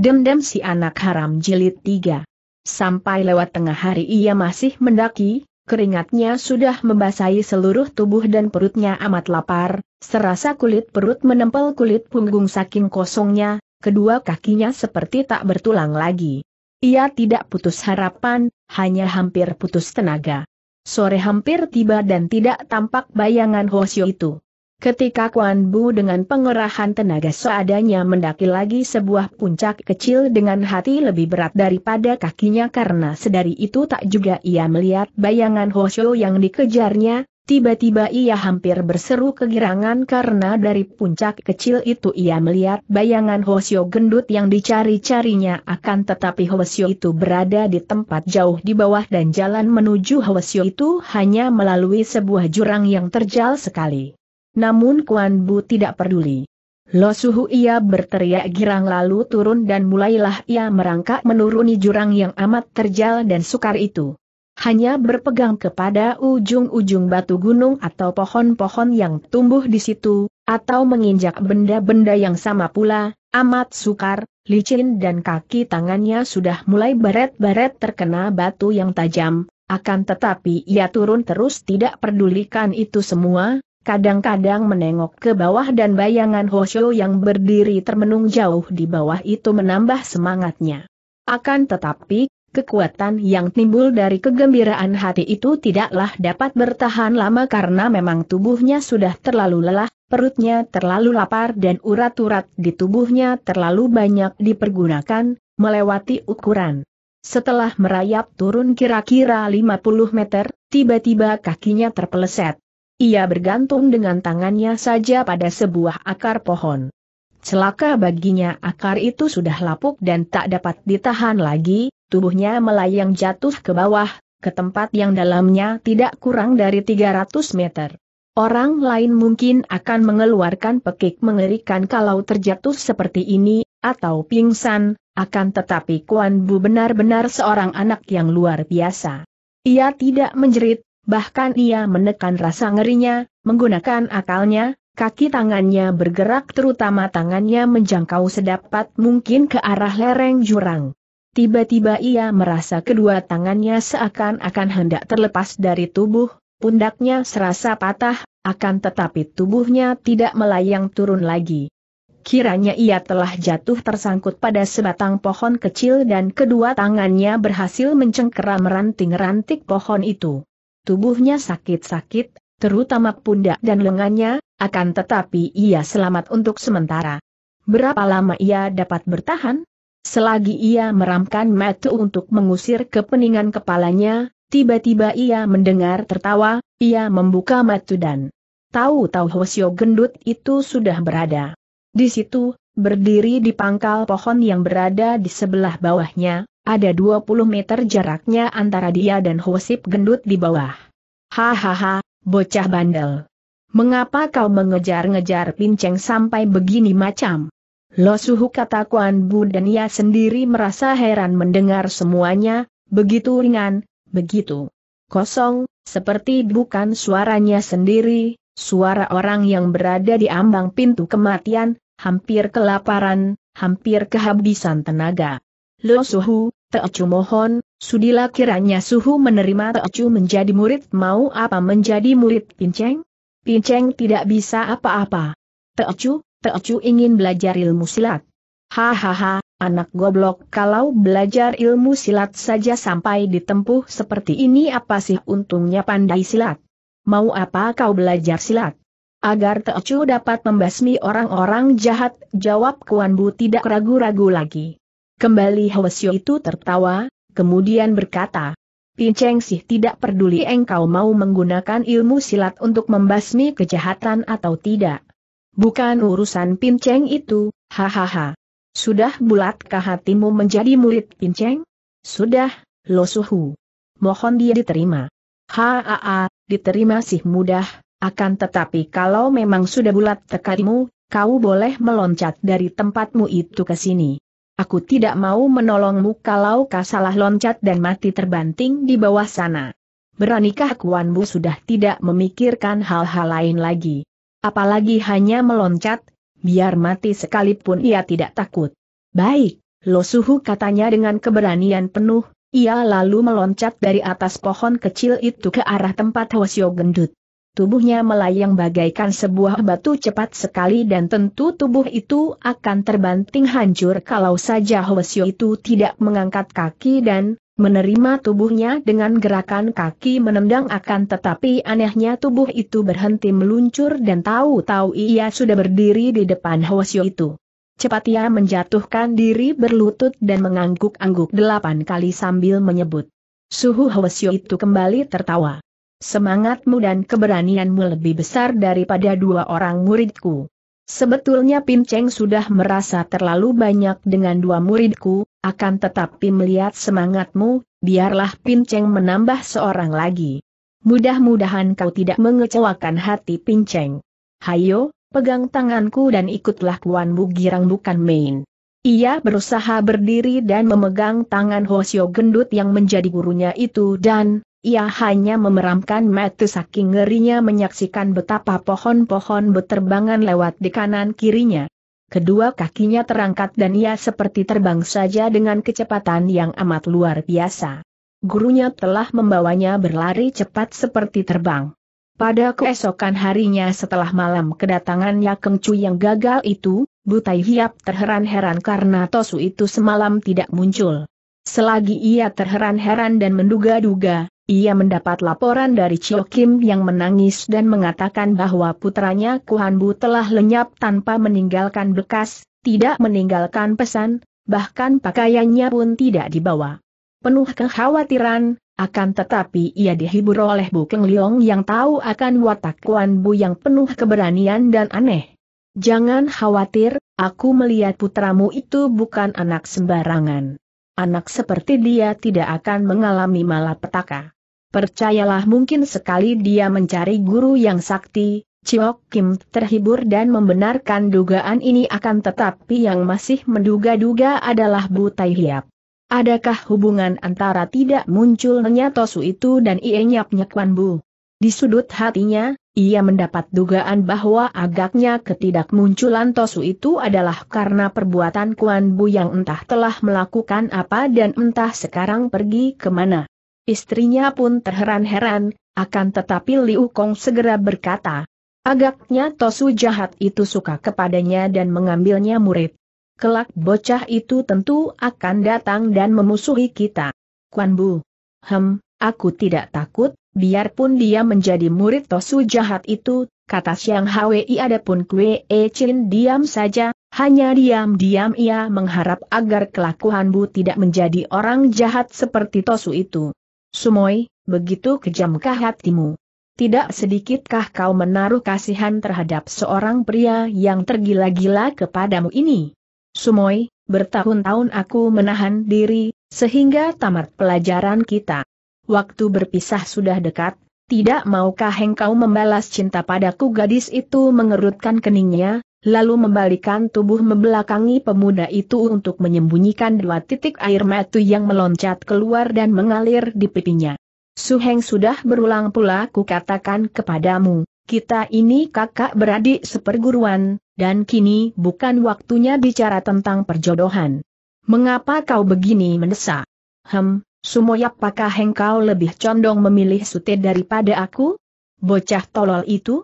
Dendam si anak haram jilid tiga. Sampai lewat tengah hari ia masih mendaki, keringatnya sudah membasahi seluruh tubuh dan perutnya amat lapar, serasa kulit perut menempel kulit punggung saking kosongnya, kedua kakinya seperti tak bertulang lagi. Ia tidak putus harapan, hanya hampir putus tenaga. Sore hampir tiba dan tidak tampak bayangan Hosio itu. Ketika Kuan Bu dengan pengerahan tenaga seadanya mendaki lagi sebuah puncak kecil dengan hati lebih berat daripada kakinya karena sedari itu tak juga ia melihat bayangan Hoshio yang dikejarnya, tiba-tiba ia hampir berseru kegirangan karena dari puncak kecil itu ia melihat bayangan Hoshio gendut yang dicari-carinya akan tetapi Hoshio itu berada di tempat jauh di bawah dan jalan menuju Hoshio itu hanya melalui sebuah jurang yang terjal sekali. Namun Kuan Bu tidak peduli. Lo suhu ia berteriak girang lalu turun dan mulailah ia merangkak menuruni jurang yang amat terjal dan sukar itu. Hanya berpegang kepada ujung-ujung batu gunung atau pohon-pohon yang tumbuh di situ, atau menginjak benda-benda yang sama pula, amat sukar, licin dan kaki tangannya sudah mulai baret-baret terkena batu yang tajam, akan tetapi ia turun terus tidak pedulikan itu semua, Kadang-kadang menengok ke bawah dan bayangan Hoshio yang berdiri termenung jauh di bawah itu menambah semangatnya. Akan tetapi, kekuatan yang timbul dari kegembiraan hati itu tidaklah dapat bertahan lama karena memang tubuhnya sudah terlalu lelah, perutnya terlalu lapar dan urat-urat di tubuhnya terlalu banyak dipergunakan, melewati ukuran. Setelah merayap turun kira-kira 50 meter, tiba-tiba kakinya terpeleset. Ia bergantung dengan tangannya saja pada sebuah akar pohon. Celaka baginya akar itu sudah lapuk dan tak dapat ditahan lagi, tubuhnya melayang jatuh ke bawah, ke tempat yang dalamnya tidak kurang dari 300 meter. Orang lain mungkin akan mengeluarkan pekik mengerikan kalau terjatuh seperti ini, atau pingsan, akan tetapi Kuan Bu benar-benar seorang anak yang luar biasa. Ia tidak menjerit, bahkan ia menekan rasa ngerinya, menggunakan akalnya, kaki tangannya bergerak terutama tangannya menjangkau sedapat mungkin ke arah lereng jurang. Tiba-tiba ia merasa kedua tangannya seakan-akan hendak terlepas dari tubuh, pundaknya serasa patah, akan tetapi tubuhnya tidak melayang turun lagi. Kiranya ia telah jatuh tersangkut pada sebatang pohon kecil dan kedua tangannya berhasil mencengkeram ranting ranting pohon itu. Tubuhnya sakit-sakit, terutama pundak dan lengannya, akan tetapi ia selamat untuk sementara. Berapa lama ia dapat bertahan? Selagi ia meramkan mata untuk mengusir kepeningan kepalanya, tiba-tiba ia mendengar tertawa, ia membuka mata dan tahu-tahu Hosio gendut itu sudah berada. Di situ, berdiri di pangkal pohon yang berada di sebelah bawahnya, ada 20 meter jaraknya antara dia dan Hosip gendut di bawah. Hahaha, bocah bandel. Mengapa kau mengejar-ngejar pinceng sampai begini macam? Lo suhu kata Kuan Bu dan ia sendiri merasa heran mendengar semuanya, begitu ringan, begitu kosong, seperti bukan suaranya sendiri, suara orang yang berada di ambang pintu kematian, hampir kelaparan, hampir kehabisan tenaga. Lo Suhu, Teocu mohon, sudilah kiranya Suhu menerima Teocu menjadi murid mau apa menjadi murid Pinceng? Pinceng tidak bisa apa-apa. Teocu, Teocu ingin belajar ilmu silat. Hahaha, anak goblok kalau belajar ilmu silat saja sampai ditempuh seperti ini apa sih untungnya pandai silat? Mau apa kau belajar silat? Agar Teocu dapat membasmi orang-orang jahat, jawab Kuan Bu tidak ragu-ragu lagi. Kembali Hwasyo itu tertawa, kemudian berkata, Pinceng sih tidak peduli engkau mau menggunakan ilmu silat untuk membasmi kejahatan atau tidak. Bukan urusan Pinceng itu, hahaha. Sudah bulatkah hatimu menjadi murid Pinceng? Sudah, lo suhu. Mohon dia diterima. Haa, diterima sih mudah, akan tetapi kalau memang sudah bulat tekadmu, kau boleh meloncat dari tempatmu itu ke sini. Aku tidak mau menolongmu kalau kau salah loncat dan mati terbanting di bawah sana. Beranikah Kuan Bu sudah tidak memikirkan hal-hal lain lagi. Apalagi hanya meloncat, biar mati sekalipun ia tidak takut. Baik, Lo Suhu katanya dengan keberanian penuh, ia lalu meloncat dari atas pohon kecil itu ke arah tempat Hwasyo gendut. Tubuhnya melayang bagaikan sebuah batu cepat sekali dan tentu tubuh itu akan terbanting hancur kalau saja Hwasyo itu tidak mengangkat kaki dan menerima tubuhnya dengan gerakan kaki menendang akan tetapi anehnya tubuh itu berhenti meluncur dan tahu-tahu ia sudah berdiri di depan Hwasyo itu. Cepat ia menjatuhkan diri berlutut dan mengangguk-angguk delapan kali sambil menyebut. Suhu Hwasyo itu kembali tertawa. Semangatmu dan keberanianmu lebih besar daripada dua orang muridku. Sebetulnya Pin Cheng sudah merasa terlalu banyak dengan dua muridku, akan tetapi melihat semangatmu, biarlah Pin Cheng menambah seorang lagi. Mudah-mudahan kau tidak mengecewakan hati Pin Cheng. Hayo, pegang tanganku dan ikutlah Kuan Bu Girang bukan main. Ia berusaha berdiri dan memegang tangan Hosio Gendut yang menjadi gurunya itu dan, ia hanya memeramkan mata saking ngerinya menyaksikan betapa pohon-pohon beterbangan lewat di kanan kirinya. Kedua kakinya terangkat dan ia seperti terbang saja dengan kecepatan yang amat luar biasa. Gurunya telah membawanya berlari cepat seperti terbang. Pada keesokan harinya setelah malam kedatangannya Keng Cu yang gagal itu, Butai Hiap terheran-heran karena Tosu itu semalam tidak muncul. Selagi ia terheran-heran dan menduga-duga, ia mendapat laporan dari Chio Kim yang menangis dan mengatakan bahwa putranya Kuhan Bu telah lenyap tanpa meninggalkan bekas, tidak meninggalkan pesan, bahkan pakaiannya pun tidak dibawa. Penuh kekhawatiran, akan tetapi ia dihibur oleh Bu Keng Leong yang tahu akan watak Kuan Bu yang penuh keberanian dan aneh. Jangan khawatir, aku melihat putramu itu bukan anak sembarangan. Anak seperti dia tidak akan mengalami malapetaka. Percayalah mungkin sekali dia mencari guru yang sakti, Chiok Kim terhibur dan membenarkan dugaan ini akan tetapi yang masih menduga-duga adalah Bu Tai Hiap. Adakah hubungan antara tidak munculnya Tosu itu dan Ienyap Nyekwan Bu? Di sudut hatinya, ia mendapat dugaan bahwa agaknya ketidakmunculan Tosu itu adalah karena perbuatan Kuan Bu yang entah telah melakukan apa dan entah sekarang pergi kemana. Istrinya pun terheran-heran, akan tetapi Liu Kong segera berkata. Agaknya Tosu jahat itu suka kepadanya dan mengambilnya murid. Kelak bocah itu tentu akan datang dan memusuhi kita. Kuan Bu. Hem, aku tidak takut, biarpun dia menjadi murid Tosu jahat itu, kata Siang Hwi adapun Kue E Chin diam saja, hanya diam-diam ia mengharap agar kelakuan Bu tidak menjadi orang jahat seperti Tosu itu. Sumoi, begitu kejamkah hatimu? Tidak sedikitkah kau menaruh kasihan terhadap seorang pria yang tergila-gila kepadamu ini? Sumoi, bertahun-tahun aku menahan diri, sehingga tamat pelajaran kita. Waktu berpisah sudah dekat, tidak maukah engkau membalas cinta padaku gadis itu mengerutkan keningnya, lalu membalikan tubuh membelakangi pemuda itu untuk menyembunyikan dua titik air mata yang meloncat keluar dan mengalir di pipinya. Suheng sudah berulang pula kukatakan kepadamu, kita ini kakak beradik seperguruan, dan kini bukan waktunya bicara tentang perjodohan. Mengapa kau begini mendesak? Hem, Sumoyap apakah engkau lebih condong memilih Sute daripada aku? Bocah tolol itu?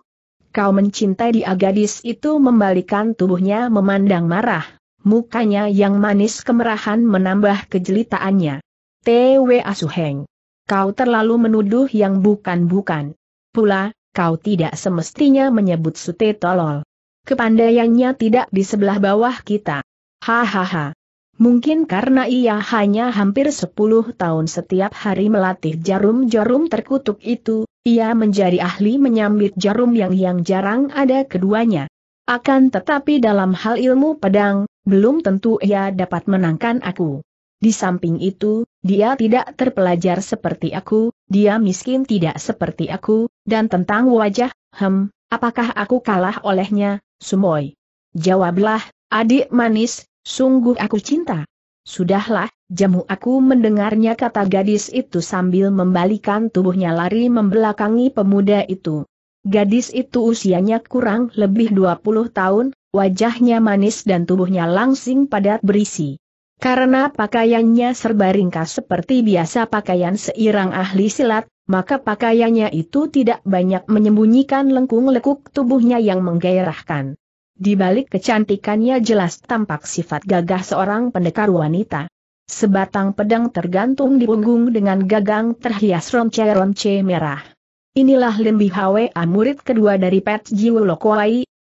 kau mencintai dia gadis itu membalikan tubuhnya memandang marah. Mukanya yang manis kemerahan menambah kejelitaannya. T.W. Asuheng. Kau terlalu menuduh yang bukan-bukan. Pula, kau tidak semestinya menyebut sute tolol. Kepandaiannya tidak di sebelah bawah kita. Hahaha. Mungkin karena ia hanya hampir 10 tahun setiap hari melatih jarum-jarum terkutuk itu, ia menjadi ahli menyambit jarum yang yang jarang ada keduanya. Akan tetapi dalam hal ilmu pedang, belum tentu ia dapat menangkan aku. Di samping itu, dia tidak terpelajar seperti aku, dia miskin tidak seperti aku, dan tentang wajah, hem, apakah aku kalah olehnya, Sumoy? Jawablah, adik manis, Sungguh aku cinta. Sudahlah, jamu aku mendengarnya kata gadis itu sambil membalikan tubuhnya lari membelakangi pemuda itu. Gadis itu usianya kurang lebih 20 tahun, wajahnya manis dan tubuhnya langsing padat berisi. Karena pakaiannya serba ringkas seperti biasa pakaian seirang ahli silat, maka pakaiannya itu tidak banyak menyembunyikan lengkung lekuk tubuhnya yang menggairahkan. Di balik kecantikannya jelas tampak sifat gagah seorang pendekar wanita. Sebatang pedang tergantung di punggung dengan gagang terhias ronce-ronce merah. Inilah Limbi Hwa murid kedua dari Pet Jiwo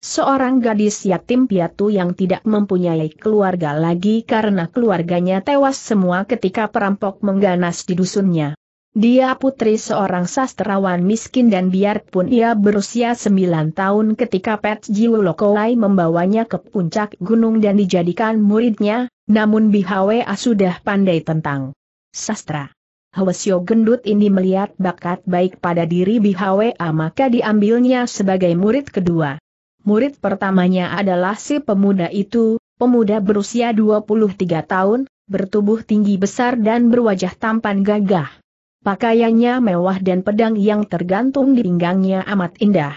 seorang gadis yatim piatu yang tidak mempunyai keluarga lagi karena keluarganya tewas semua ketika perampok mengganas di dusunnya. Dia putri seorang sastrawan miskin dan biarpun ia berusia 9 tahun ketika Pet Jiu Lokowai membawanya ke puncak gunung dan dijadikan muridnya, namun Bihwa sudah pandai tentang sastra. Hwasyo gendut ini melihat bakat baik pada diri Bihwa maka diambilnya sebagai murid kedua. Murid pertamanya adalah si pemuda itu, pemuda berusia 23 tahun, bertubuh tinggi besar dan berwajah tampan gagah. Pakaiannya mewah dan pedang yang tergantung di pinggangnya amat indah.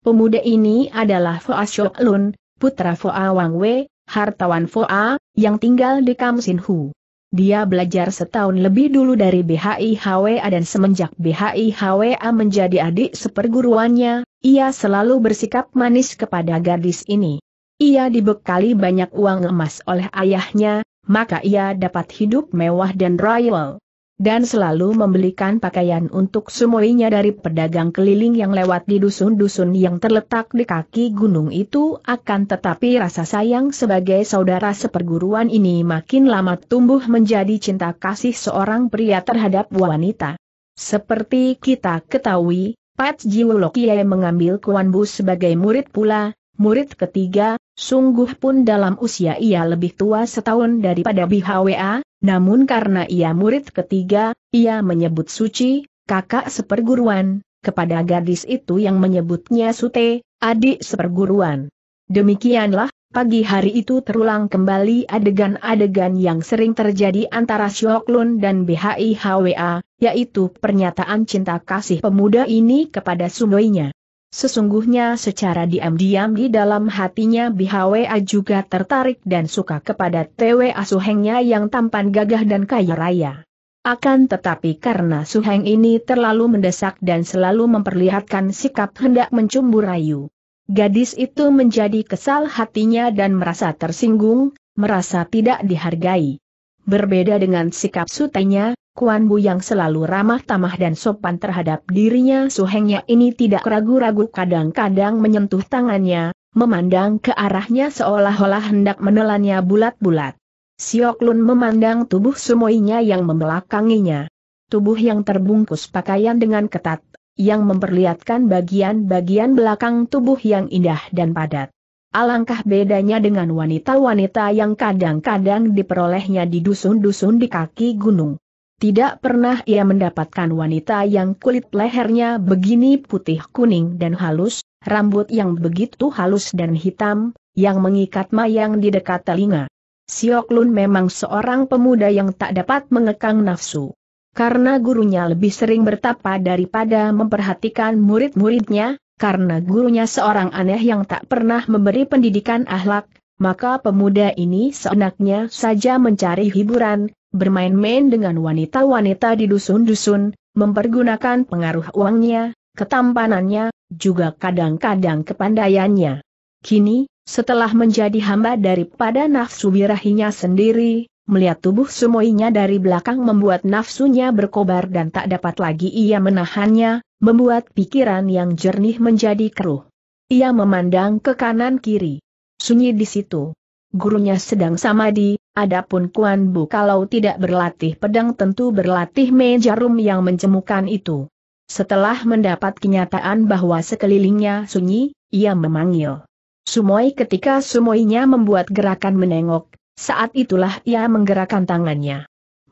Pemuda ini adalah Foa Shok Lun, putra Foa Wang Wei, hartawan Foa, yang tinggal di Kam Sin Hu. Dia belajar setahun lebih dulu dari BHI HWA dan semenjak BHI HWA menjadi adik seperguruannya, ia selalu bersikap manis kepada gadis ini. Ia dibekali banyak uang emas oleh ayahnya, maka ia dapat hidup mewah dan royal dan selalu membelikan pakaian untuk semuanya dari pedagang keliling yang lewat di dusun-dusun yang terletak di kaki gunung itu akan tetapi rasa sayang sebagai saudara seperguruan ini makin lama tumbuh menjadi cinta kasih seorang pria terhadap wanita. Seperti kita ketahui, Pat Jiwulokie mengambil Kuan Bu sebagai murid pula, murid ketiga, sungguh pun dalam usia ia lebih tua setahun daripada Bihwa. Namun karena ia murid ketiga, ia menyebut Suci, kakak seperguruan, kepada gadis itu yang menyebutnya Sute, adik seperguruan. Demikianlah, pagi hari itu terulang kembali adegan-adegan yang sering terjadi antara Syoklun dan BHIHWA, yaitu pernyataan cinta kasih pemuda ini kepada sungainya. Sesungguhnya secara diam-diam di dalam hatinya Bihwa juga tertarik dan suka kepada Tewe Suhengnya yang tampan gagah dan kaya raya. Akan tetapi karena Suheng ini terlalu mendesak dan selalu memperlihatkan sikap hendak mencumbu rayu. Gadis itu menjadi kesal hatinya dan merasa tersinggung, merasa tidak dihargai. Berbeda dengan sikap sutenya, Kuan Bu yang selalu ramah tamah dan sopan terhadap dirinya suhengnya ini tidak ragu-ragu kadang-kadang menyentuh tangannya, memandang ke arahnya seolah-olah hendak menelannya bulat-bulat. Siok Lun memandang tubuh sumoinya yang membelakanginya. Tubuh yang terbungkus pakaian dengan ketat, yang memperlihatkan bagian-bagian belakang tubuh yang indah dan padat. Alangkah bedanya dengan wanita-wanita yang kadang-kadang diperolehnya di dusun-dusun di kaki gunung. Tidak pernah ia mendapatkan wanita yang kulit lehernya begini putih kuning dan halus, rambut yang begitu halus dan hitam, yang mengikat mayang di dekat telinga. Siok Lun memang seorang pemuda yang tak dapat mengekang nafsu. Karena gurunya lebih sering bertapa daripada memperhatikan murid-muridnya, karena gurunya seorang aneh yang tak pernah memberi pendidikan ahlak, maka pemuda ini seenaknya saja mencari hiburan, bermain-main dengan wanita-wanita di dusun-dusun, mempergunakan pengaruh uangnya, ketampanannya, juga kadang-kadang kepandaiannya. Kini, setelah menjadi hamba daripada nafsu birahinya sendiri, melihat tubuh sumoinya dari belakang membuat nafsunya berkobar dan tak dapat lagi ia menahannya, membuat pikiran yang jernih menjadi keruh. Ia memandang ke kanan kiri. Sunyi di situ. Gurunya sedang samadi, adapun Kuan Bu kalau tidak berlatih pedang tentu berlatih mejarum yang mencemukan itu. Setelah mendapat kenyataan bahwa sekelilingnya sunyi, ia memanggil. Sumoi ketika Sumoinya membuat gerakan menengok, saat itulah ia menggerakkan tangannya.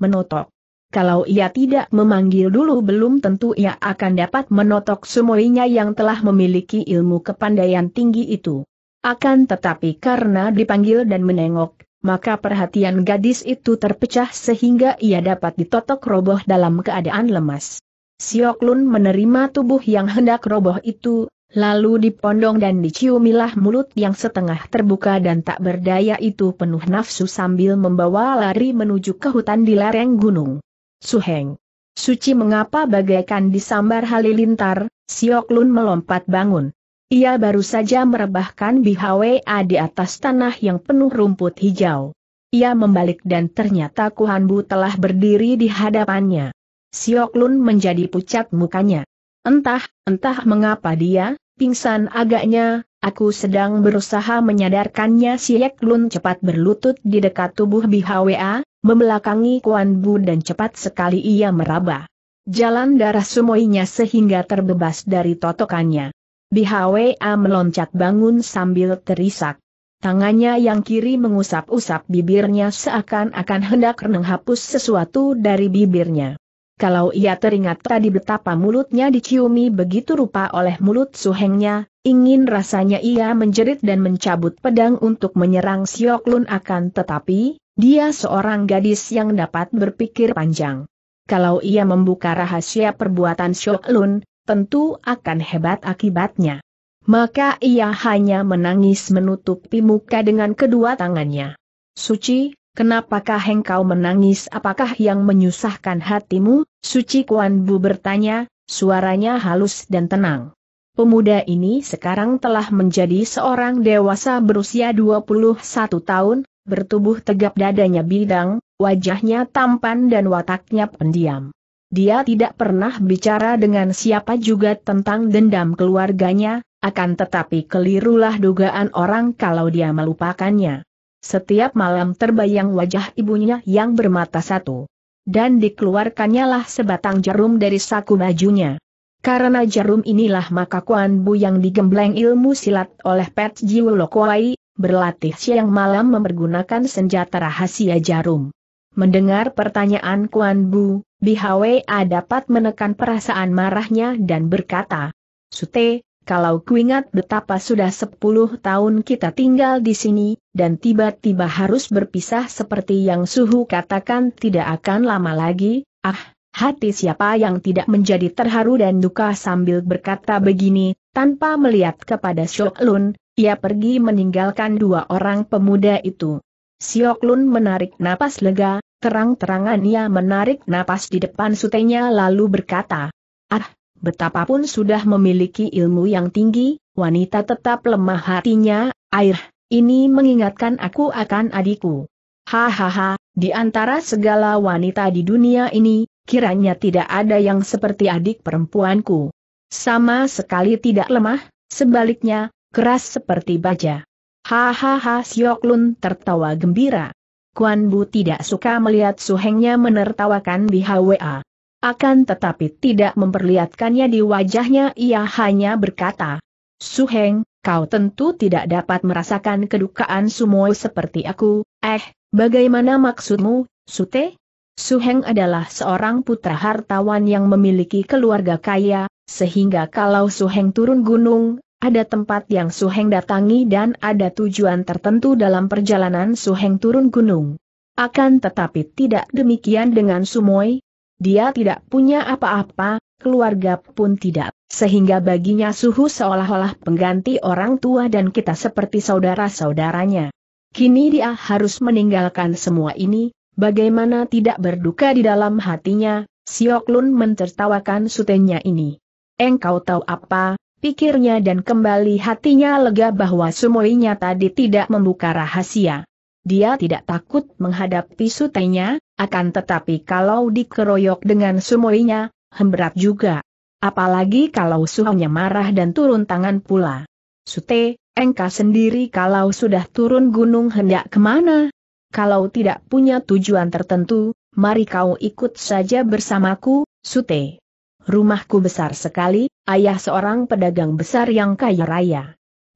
Menotok. Kalau ia tidak memanggil dulu belum tentu ia akan dapat menotok sumoinya yang telah memiliki ilmu kepandaian tinggi itu. Akan tetapi karena dipanggil dan menengok, maka perhatian gadis itu terpecah sehingga ia dapat ditotok roboh dalam keadaan lemas. Siok Lun menerima tubuh yang hendak roboh itu, lalu dipondong dan diciumilah mulut yang setengah terbuka dan tak berdaya itu penuh nafsu sambil membawa lari menuju ke hutan di lereng gunung. Suheng. Suci mengapa bagaikan disambar halilintar, Siok Lun melompat bangun. Ia baru saja merebahkan BHWA di atas tanah yang penuh rumput hijau. Ia membalik dan ternyata Kuhanbu telah berdiri di hadapannya. Sioklun menjadi pucat mukanya. Entah, entah mengapa dia, pingsan agaknya, aku sedang berusaha menyadarkannya Sioklun cepat berlutut di dekat tubuh BHWA, membelakangi Kuhanbu dan cepat sekali ia meraba. Jalan darah sumoinya sehingga terbebas dari totokannya. Bihwa meloncat bangun sambil terisak. Tangannya yang kiri mengusap-usap bibirnya seakan-akan hendak menghapus sesuatu dari bibirnya. Kalau ia teringat tadi betapa mulutnya diciumi begitu rupa oleh mulut suhengnya, ingin rasanya ia menjerit dan mencabut pedang untuk menyerang Siok Lun. akan tetapi, dia seorang gadis yang dapat berpikir panjang. Kalau ia membuka rahasia perbuatan Siok Lun tentu akan hebat akibatnya. Maka ia hanya menangis menutupi muka dengan kedua tangannya. Suci, kenapakah engkau menangis apakah yang menyusahkan hatimu? Suci Kuan Bu bertanya, suaranya halus dan tenang. Pemuda ini sekarang telah menjadi seorang dewasa berusia 21 tahun, bertubuh tegap dadanya bidang, wajahnya tampan dan wataknya pendiam. Dia tidak pernah bicara dengan siapa juga tentang dendam keluarganya, akan tetapi kelirulah dugaan orang kalau dia melupakannya. Setiap malam terbayang wajah ibunya yang bermata satu. Dan dikeluarkannya lah sebatang jarum dari saku bajunya. Karena jarum inilah maka Kuan Bu yang digembleng ilmu silat oleh Pet Jiu Lokwai, berlatih siang malam mempergunakan senjata rahasia jarum. Mendengar pertanyaan Kuan Bu, Bi Bihawea dapat menekan perasaan marahnya dan berkata, Sute, kalau kuingat betapa sudah sepuluh tahun kita tinggal di sini, dan tiba-tiba harus berpisah seperti yang Suhu katakan tidak akan lama lagi, ah, hati siapa yang tidak menjadi terharu dan duka sambil berkata begini, tanpa melihat kepada Shok Lun, ia pergi meninggalkan dua orang pemuda itu. Siok Lun menarik napas lega, terang-terangan ia menarik napas di depan sutenya lalu berkata, Ah, betapapun sudah memiliki ilmu yang tinggi, wanita tetap lemah hatinya, air, ini mengingatkan aku akan adikku. Hahaha, di antara segala wanita di dunia ini, kiranya tidak ada yang seperti adik perempuanku. Sama sekali tidak lemah, sebaliknya, keras seperti baja. Hahaha Siok Lun tertawa gembira. Kuan Bu tidak suka melihat Su suhengnya menertawakan HWA. Akan tetapi tidak memperlihatkannya di wajahnya ia hanya berkata, Suheng, kau tentu tidak dapat merasakan kedukaan Sumoy seperti aku, eh, bagaimana maksudmu, Sute? Heng adalah seorang putra hartawan yang memiliki keluarga kaya, sehingga kalau Su Heng turun gunung, ada tempat yang Suheng datangi dan ada tujuan tertentu dalam perjalanan Suheng turun gunung. Akan tetapi tidak demikian dengan Sumoi. Dia tidak punya apa-apa, keluarga pun tidak, sehingga baginya Suhu seolah-olah pengganti orang tua dan kita seperti saudara-saudaranya. Kini dia harus meninggalkan semua ini, bagaimana tidak berduka di dalam hatinya, Siok Lun mentertawakan sutenya ini. Engkau tahu apa, pikirnya dan kembali hatinya lega bahwa semuanya tadi tidak membuka rahasia. Dia tidak takut menghadapi sutenya, akan tetapi kalau dikeroyok dengan semuanya, hemberat juga. Apalagi kalau suhunya marah dan turun tangan pula. Sute, engkau sendiri kalau sudah turun gunung hendak kemana? Kalau tidak punya tujuan tertentu, mari kau ikut saja bersamaku, Sute. Rumahku besar sekali, ayah seorang pedagang besar yang kaya raya.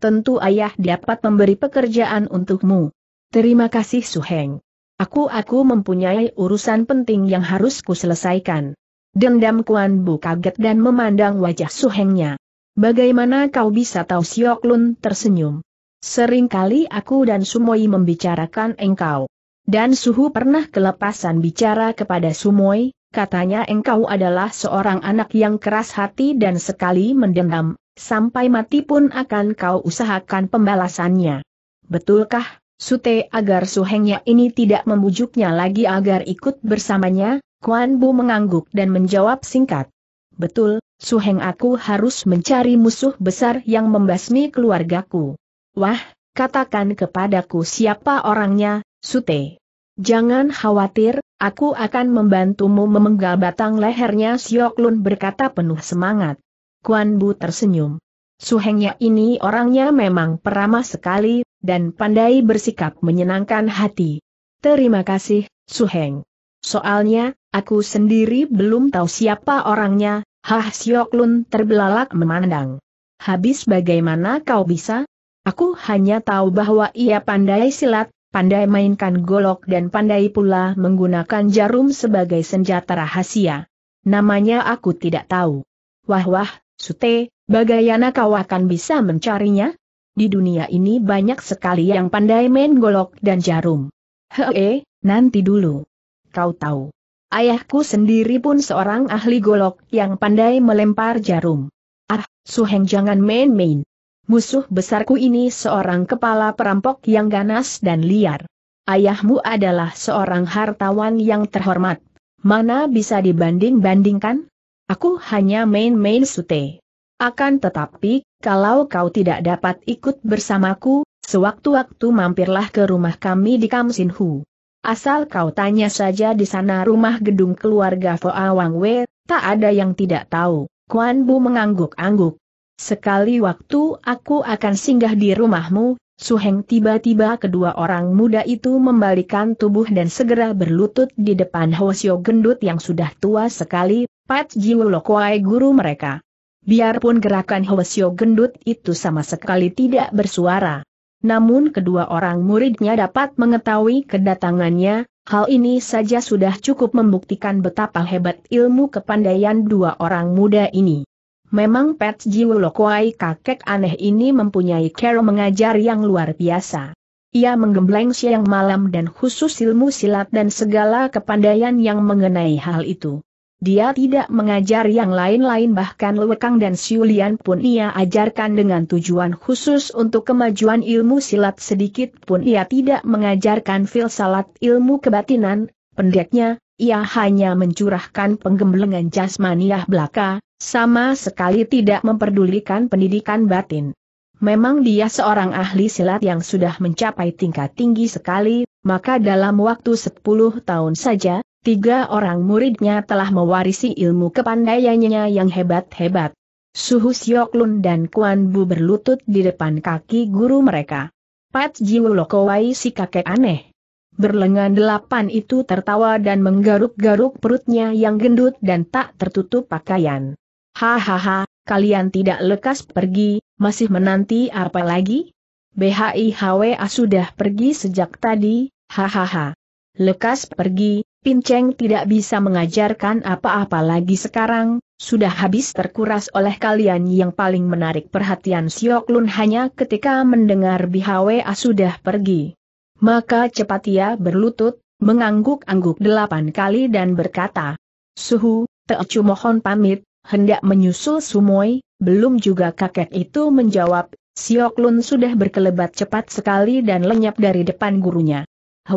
Tentu ayah dapat memberi pekerjaan untukmu. Terima kasih Suheng. Aku-aku mempunyai urusan penting yang harus kuselesaikan. Dendam Kuan Bu kaget dan memandang wajah Suhengnya. Bagaimana kau bisa tahu Siok Lun tersenyum? Seringkali aku dan Sumoi membicarakan engkau. Dan Suhu pernah kelepasan bicara kepada Sumoi, katanya engkau adalah seorang anak yang keras hati dan sekali mendendam, sampai mati pun akan kau usahakan pembalasannya. Betulkah, Sute agar suhengnya ini tidak membujuknya lagi agar ikut bersamanya, Kuan Bu mengangguk dan menjawab singkat. Betul, Suheng aku harus mencari musuh besar yang membasmi keluargaku. Wah, katakan kepadaku siapa orangnya, Sute. Jangan khawatir, aku akan membantumu memenggal batang lehernya Siok Lun berkata penuh semangat. Kuan Bu tersenyum. Suhengnya ini orangnya memang peramah sekali, dan pandai bersikap menyenangkan hati. Terima kasih, Suheng. Soalnya, aku sendiri belum tahu siapa orangnya, Hah Siok Lun terbelalak memandang. Habis bagaimana kau bisa? Aku hanya tahu bahwa ia pandai silat, pandai mainkan golok dan pandai pula menggunakan jarum sebagai senjata rahasia. Namanya aku tidak tahu. Wah-wah, Sute, bagaimana kau akan bisa mencarinya? Di dunia ini banyak sekali yang pandai main golok dan jarum. Hehe, nanti dulu. Kau tahu. Ayahku sendiri pun seorang ahli golok yang pandai melempar jarum. Ah, Suheng jangan main-main. Musuh besarku ini seorang kepala perampok yang ganas dan liar. Ayahmu adalah seorang hartawan yang terhormat. Mana bisa dibanding-bandingkan? Aku hanya main-main sute. Akan tetapi, kalau kau tidak dapat ikut bersamaku, sewaktu-waktu mampirlah ke rumah kami di Kamsinhu. Asal kau tanya saja di sana rumah gedung keluarga Foa Wang Wei, tak ada yang tidak tahu. Kuan Bu mengangguk-angguk. Sekali waktu aku akan singgah di rumahmu, Suheng tiba-tiba kedua orang muda itu membalikan tubuh dan segera berlutut di depan Hosio gendut yang sudah tua sekali, Pat Jiu Lokwai guru mereka. Biarpun gerakan Hosio gendut itu sama sekali tidak bersuara. Namun kedua orang muridnya dapat mengetahui kedatangannya, hal ini saja sudah cukup membuktikan betapa hebat ilmu kepandaian dua orang muda ini. Memang Pet Jiulokwai kakek aneh ini mempunyai cara mengajar yang luar biasa. Ia menggembleng siang malam dan khusus ilmu silat dan segala kepandaian yang mengenai hal itu. Dia tidak mengajar yang lain-lain bahkan Lewekang dan Siulian pun ia ajarkan dengan tujuan khusus untuk kemajuan ilmu silat sedikit pun ia tidak mengajarkan filsalat ilmu kebatinan, pendeknya, ia hanya mencurahkan penggemblengan jasmaniah belaka, sama sekali tidak memperdulikan pendidikan batin. Memang dia seorang ahli silat yang sudah mencapai tingkat tinggi sekali, maka dalam waktu 10 tahun saja, tiga orang muridnya telah mewarisi ilmu kepandaiannya yang hebat-hebat. Suhu Lun dan Kuan Bu berlutut di depan kaki guru mereka. Pat Jiwo Lokowai si kakek aneh. Berlengan delapan itu tertawa dan menggaruk-garuk perutnya yang gendut dan tak tertutup pakaian. Hahaha, kalian tidak lekas pergi, masih menanti apa lagi? BHIHWA sudah pergi sejak tadi, hahaha. Lekas pergi, Pinceng tidak bisa mengajarkan apa-apa lagi sekarang, sudah habis terkuras oleh kalian yang paling menarik perhatian Siok hanya ketika mendengar Bhihw sudah pergi. Maka cepat ia berlutut, mengangguk-angguk delapan kali dan berkata, Suhu, Teocu mohon pamit, hendak menyusul Sumoi, belum juga kakek itu menjawab, Siok Lun sudah berkelebat cepat sekali dan lenyap dari depan gurunya.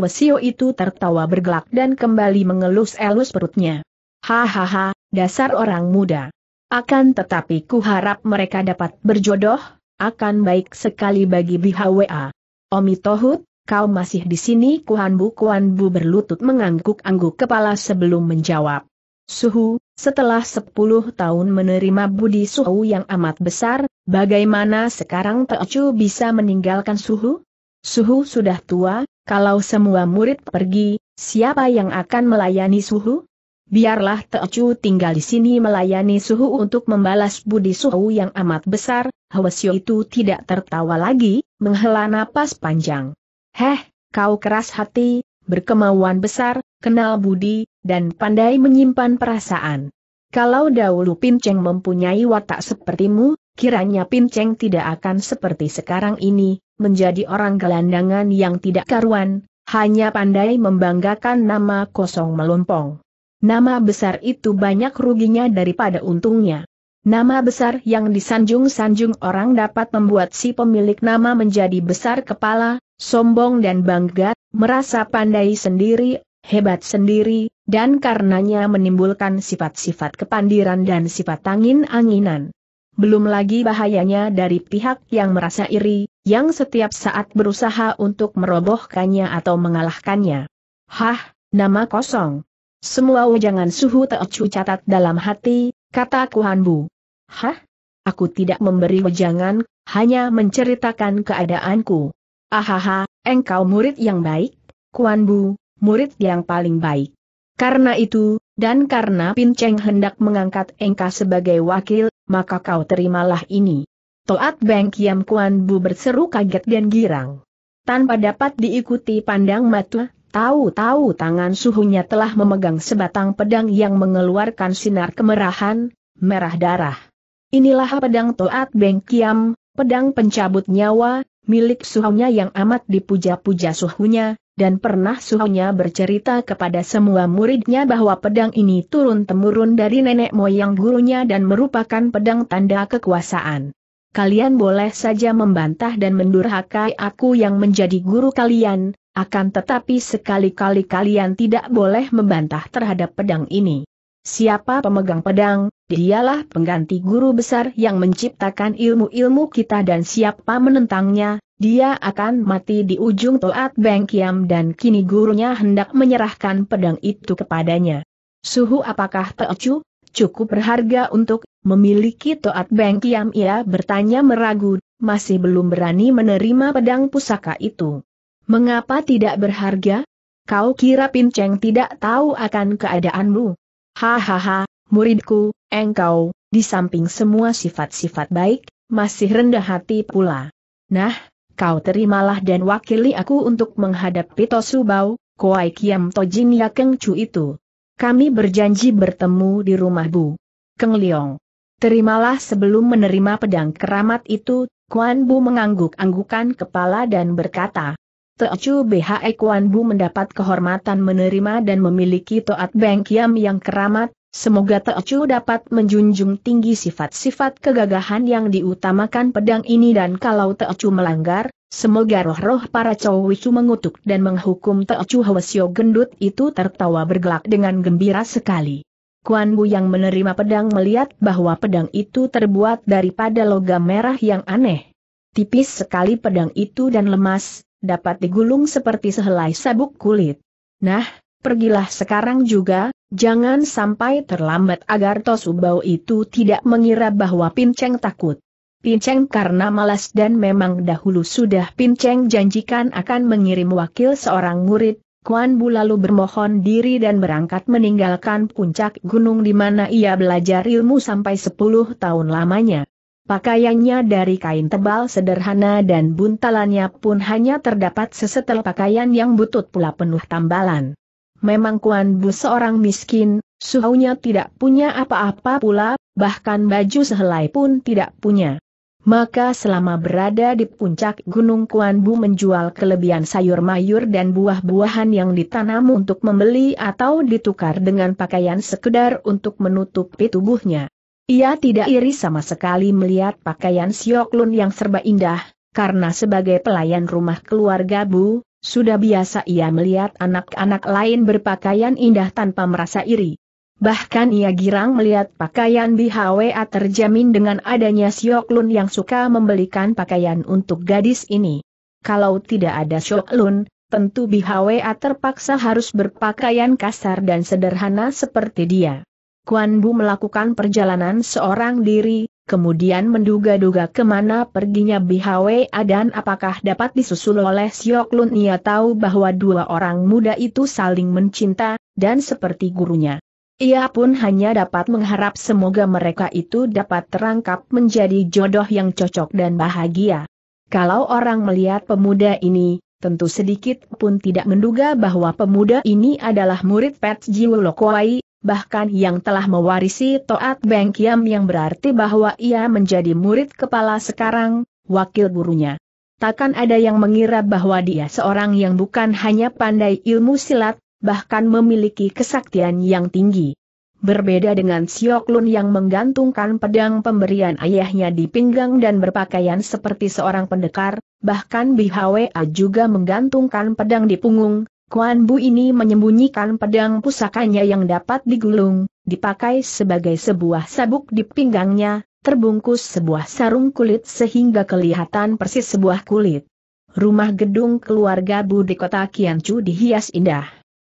Sio itu tertawa bergelak dan kembali mengelus-elus perutnya. Hahaha, dasar orang muda. Akan tetapi ku harap mereka dapat berjodoh, akan baik sekali bagi BHWA. Omi Tohut, kau masih di sini Kuhanbu Bu berlutut mengangguk-angguk kepala sebelum menjawab. Suhu, setelah 10 tahun menerima budi suhu yang amat besar, bagaimana sekarang Teocu bisa meninggalkan suhu? Suhu sudah tua, kalau semua murid pergi, siapa yang akan melayani suhu? Biarlah Teocu tinggal di sini melayani suhu untuk membalas budi suhu yang amat besar, Hwasyo itu tidak tertawa lagi, menghela napas panjang. Heh, kau keras hati, berkemauan besar, kenal budi, dan pandai menyimpan perasaan. Kalau dahulu Pinceng mempunyai watak sepertimu, kiranya Pinceng tidak akan seperti sekarang ini, menjadi orang gelandangan yang tidak karuan, hanya pandai membanggakan nama kosong melompong. Nama besar itu banyak ruginya daripada untungnya. Nama besar yang disanjung-sanjung orang dapat membuat si pemilik nama menjadi besar kepala, sombong dan bangga, merasa pandai sendiri, hebat sendiri, dan karenanya menimbulkan sifat-sifat kepandiran dan sifat angin-anginan. Belum lagi bahayanya dari pihak yang merasa iri, yang setiap saat berusaha untuk merobohkannya atau mengalahkannya. Hah, nama kosong. Semua wajangan suhu Teocu catat dalam hati, kata Kuhan Bu. Hah? Aku tidak memberi wajangan, hanya menceritakan keadaanku. Ahaha, engkau murid yang baik, Kuan Bu, murid yang paling baik. Karena itu, dan karena Pinceng hendak mengangkat engka sebagai wakil, maka kau terimalah ini. Toat Beng Kiam Kuan Bu berseru kaget dan girang. Tanpa dapat diikuti pandang mata, tahu-tahu tangan suhunya telah memegang sebatang pedang yang mengeluarkan sinar kemerahan, merah darah. Inilah pedang Toat Beng Kiam, pedang pencabut nyawa, milik suhunya yang amat dipuja-puja suhunya, dan pernah suhunya bercerita kepada semua muridnya bahwa pedang ini turun-temurun dari nenek moyang gurunya dan merupakan pedang tanda kekuasaan. Kalian boleh saja membantah dan mendurhakai aku yang menjadi guru kalian, akan tetapi sekali-kali kalian tidak boleh membantah terhadap pedang ini. Siapa pemegang pedang, dialah pengganti guru besar yang menciptakan ilmu-ilmu kita dan siapa menentangnya, dia akan mati di ujung toat bengkiam dan kini gurunya hendak menyerahkan pedang itu kepadanya. Suhu apakah Teocu? Cukup berharga untuk memiliki toat bengkiam ia bertanya meragu, masih belum berani menerima pedang pusaka itu. Mengapa tidak berharga? Kau kira Pinceng tidak tahu akan keadaanmu? Hahaha, muridku, engkau, di samping semua sifat-sifat baik, masih rendah hati pula. Nah, kau terimalah dan wakili aku untuk menghadapi Tosubau, Kuai Kiam Tojin Yakeng Chu itu. Kami berjanji bertemu di rumah Bu. Keng Leong. Terimalah sebelum menerima pedang keramat itu, Kuan Bu mengangguk-anggukan kepala dan berkata, Teocu BHE Kuan Bu mendapat kehormatan menerima dan memiliki Toat Beng Kiam yang keramat, semoga Teocu dapat menjunjung tinggi sifat-sifat kegagahan yang diutamakan pedang ini dan kalau Teocu melanggar, semoga roh-roh para Chowicu mengutuk dan menghukum Teocu Hwasyo gendut itu tertawa bergelak dengan gembira sekali. Kuan Bu yang menerima pedang melihat bahwa pedang itu terbuat daripada logam merah yang aneh. Tipis sekali pedang itu dan lemas, dapat digulung seperti sehelai sabuk kulit. Nah, pergilah sekarang juga, jangan sampai terlambat agar Tosubau itu tidak mengira bahwa Pinceng takut. Pinceng karena malas dan memang dahulu sudah Pinceng janjikan akan mengirim wakil seorang murid, Kuan Bu lalu bermohon diri dan berangkat meninggalkan puncak gunung di mana ia belajar ilmu sampai 10 tahun lamanya. Pakaiannya dari kain tebal sederhana dan buntalannya pun hanya terdapat sesetel pakaian yang butut pula penuh tambalan. Memang Kuan Bu seorang miskin, suhunya tidak punya apa-apa pula, bahkan baju sehelai pun tidak punya. Maka selama berada di puncak Gunung Kuan Bu menjual kelebihan sayur mayur dan buah-buahan yang ditanam untuk membeli atau ditukar dengan pakaian sekedar untuk menutupi tubuhnya. Ia tidak iri sama sekali melihat pakaian Sioklun yang serba indah, karena sebagai pelayan rumah keluarga Bu, sudah biasa ia melihat anak-anak lain berpakaian indah tanpa merasa iri. Bahkan ia girang melihat pakaian HWA terjamin dengan adanya Sioklun yang suka membelikan pakaian untuk gadis ini. Kalau tidak ada Sioklun, tentu BHWA terpaksa harus berpakaian kasar dan sederhana seperti dia. Kuan Bu melakukan perjalanan seorang diri, kemudian menduga-duga kemana perginya Bihawe dan apakah dapat disusul oleh Siok Lun ia tahu bahwa dua orang muda itu saling mencinta, dan seperti gurunya. Ia pun hanya dapat mengharap semoga mereka itu dapat terangkap menjadi jodoh yang cocok dan bahagia. Kalau orang melihat pemuda ini, tentu sedikit pun tidak menduga bahwa pemuda ini adalah murid Pet Jiwulokwai, bahkan yang telah mewarisi Toat Beng Kiam yang berarti bahwa ia menjadi murid kepala sekarang, wakil gurunya. Takkan ada yang mengira bahwa dia seorang yang bukan hanya pandai ilmu silat, bahkan memiliki kesaktian yang tinggi. Berbeda dengan Siok Lun yang menggantungkan pedang pemberian ayahnya di pinggang dan berpakaian seperti seorang pendekar, bahkan Bi Bihwa juga menggantungkan pedang di punggung, Kuan Bu ini menyembunyikan pedang pusakanya yang dapat digulung, dipakai sebagai sebuah sabuk di pinggangnya, terbungkus sebuah sarung kulit sehingga kelihatan persis sebuah kulit. Rumah gedung keluarga Bu di kota Kianchu dihias indah.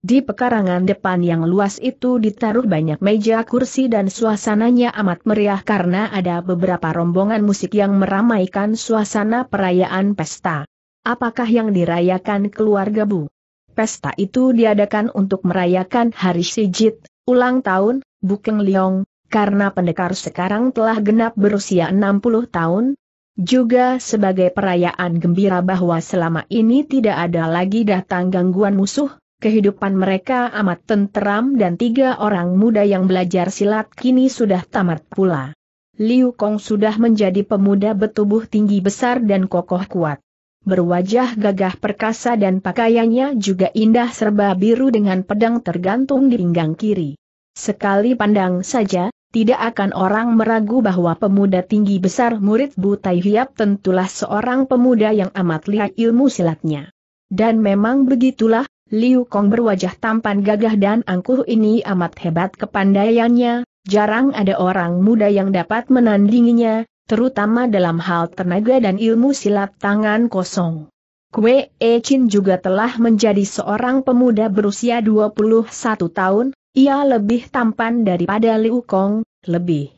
Di pekarangan depan yang luas itu ditaruh banyak meja kursi dan suasananya amat meriah karena ada beberapa rombongan musik yang meramaikan suasana perayaan pesta. Apakah yang dirayakan keluarga Bu? Pesta itu diadakan untuk merayakan hari Sijit, ulang tahun, Bukeng Liong, karena pendekar sekarang telah genap berusia 60 tahun, juga sebagai perayaan gembira bahwa selama ini tidak ada lagi datang gangguan musuh, kehidupan mereka amat tenteram dan tiga orang muda yang belajar silat kini sudah tamat pula. Liu Kong sudah menjadi pemuda bertubuh tinggi besar dan kokoh kuat berwajah gagah perkasa dan pakaiannya juga indah serba biru dengan pedang tergantung di pinggang kiri. Sekali pandang saja, tidak akan orang meragu bahwa pemuda tinggi besar murid Butai Hiap tentulah seorang pemuda yang amat lihat ilmu silatnya. Dan memang begitulah, Liu Kong berwajah tampan gagah dan angkuh ini amat hebat kepandaiannya, jarang ada orang muda yang dapat menandinginya, terutama dalam hal tenaga dan ilmu silat tangan kosong. Kue E Chin juga telah menjadi seorang pemuda berusia 21 tahun, ia lebih tampan daripada Liu Kong, lebih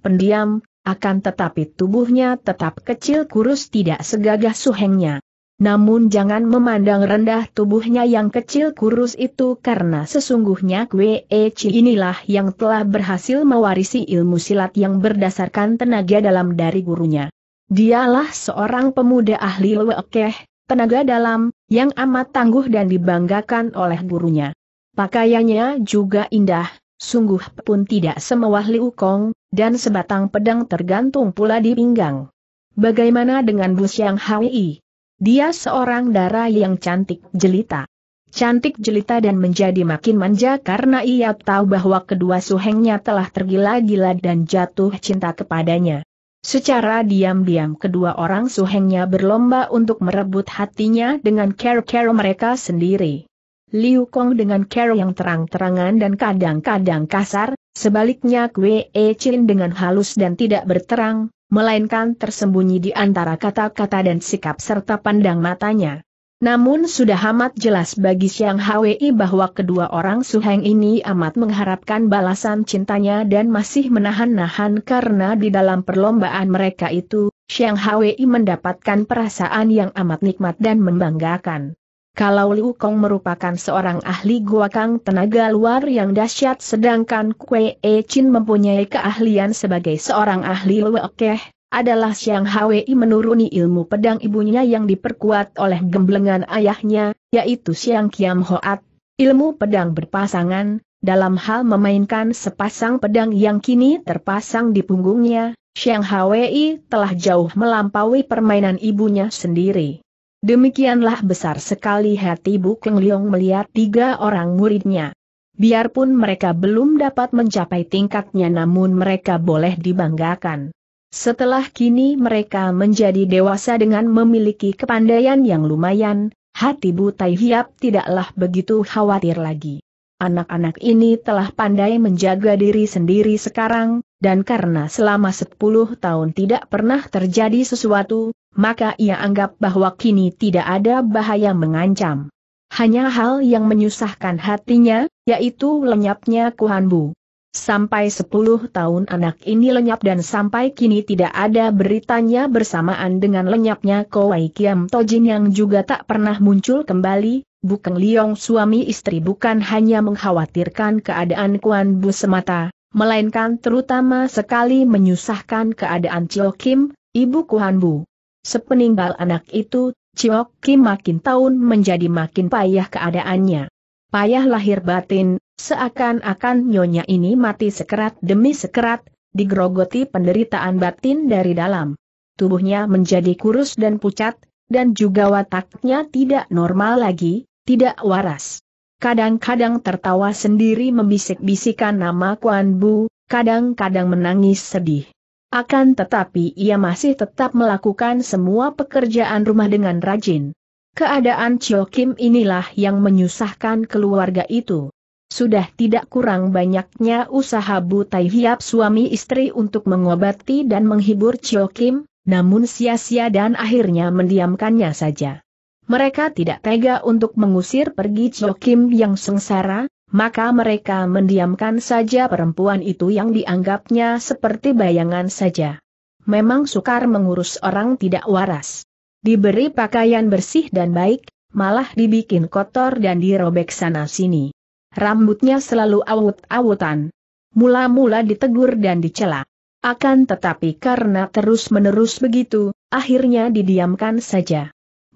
pendiam, akan tetapi tubuhnya tetap kecil kurus tidak segagah suhengnya. Namun jangan memandang rendah tubuhnya yang kecil kurus itu karena sesungguhnya Kwe chi inilah yang telah berhasil mewarisi ilmu silat yang berdasarkan tenaga dalam dari gurunya. Dialah seorang pemuda ahli lewekeh, tenaga dalam, yang amat tangguh dan dibanggakan oleh gurunya. Pakaiannya juga indah, sungguh pun tidak semewah Liu Kong, dan sebatang pedang tergantung pula di pinggang. Bagaimana dengan Bu Xiang Hwi? Dia seorang dara yang cantik jelita. Cantik jelita dan menjadi makin manja karena ia tahu bahwa kedua suhengnya telah tergila-gila dan jatuh cinta kepadanya. Secara diam-diam kedua orang suhengnya berlomba untuk merebut hatinya dengan care-care mereka sendiri. Liu Kong dengan care yang terang-terangan dan kadang-kadang kasar, sebaliknya Kwee Chin dengan halus dan tidak berterang, melainkan tersembunyi di antara kata-kata dan sikap serta pandang matanya. Namun sudah amat jelas bagi Siang Hwi bahwa kedua orang suheng ini amat mengharapkan balasan cintanya dan masih menahan-nahan karena di dalam perlombaan mereka itu, Siang Hwi mendapatkan perasaan yang amat nikmat dan membanggakan. Kalau Liu Kong merupakan seorang ahli gua kang tenaga luar yang dahsyat sedangkan Kue E Chin mempunyai keahlian sebagai seorang ahli luwekeh, adalah Xiang Hwi menuruni ilmu pedang ibunya yang diperkuat oleh gemblengan ayahnya, yaitu Xiang Kiam Hoat, ilmu pedang berpasangan, dalam hal memainkan sepasang pedang yang kini terpasang di punggungnya, Xiang Hwi telah jauh melampaui permainan ibunya sendiri. Demikianlah besar sekali hati Keng Liong melihat tiga orang muridnya. Biarpun mereka belum dapat mencapai tingkatnya namun mereka boleh dibanggakan. Setelah kini mereka menjadi dewasa dengan memiliki kepandaian yang lumayan, hati bu Hiap tidaklah begitu khawatir lagi. Anak-anak ini telah pandai menjaga diri sendiri sekarang, dan karena selama 10 tahun tidak pernah terjadi sesuatu, maka ia anggap bahwa kini tidak ada bahaya mengancam. Hanya hal yang menyusahkan hatinya, yaitu lenyapnya Kuhanbu. Sampai 10 tahun anak ini lenyap dan sampai kini tidak ada beritanya bersamaan dengan lenyapnya Kowai Kiam Tojin yang juga tak pernah muncul kembali, Bukeng Liong suami istri bukan hanya mengkhawatirkan keadaan Kuan Bu semata, melainkan terutama sekali menyusahkan keadaan Chio Kim, ibu Bu. Sepeninggal anak itu, Chio Kim makin tahun menjadi makin payah keadaannya. Payah lahir batin, seakan-akan nyonya ini mati sekerat demi sekerat, digrogoti penderitaan batin dari dalam. Tubuhnya menjadi kurus dan pucat, dan juga wataknya tidak normal lagi, tidak waras kadang-kadang tertawa sendiri membisik-bisikan nama Kuan Bu, kadang-kadang menangis sedih. Akan tetapi ia masih tetap melakukan semua pekerjaan rumah dengan rajin. Keadaan Chio Kim inilah yang menyusahkan keluarga itu. Sudah tidak kurang banyaknya usaha Bu Tai Hiap suami istri untuk mengobati dan menghibur Chio Kim, namun sia-sia dan akhirnya mendiamkannya saja. Mereka tidak tega untuk mengusir pergi Kim yang sengsara, maka mereka mendiamkan saja perempuan itu yang dianggapnya seperti bayangan saja. Memang sukar mengurus orang tidak waras. Diberi pakaian bersih dan baik, malah dibikin kotor dan dirobek sana-sini. Rambutnya selalu awut-awutan. Mula-mula ditegur dan dicela. Akan tetapi karena terus-menerus begitu, akhirnya didiamkan saja.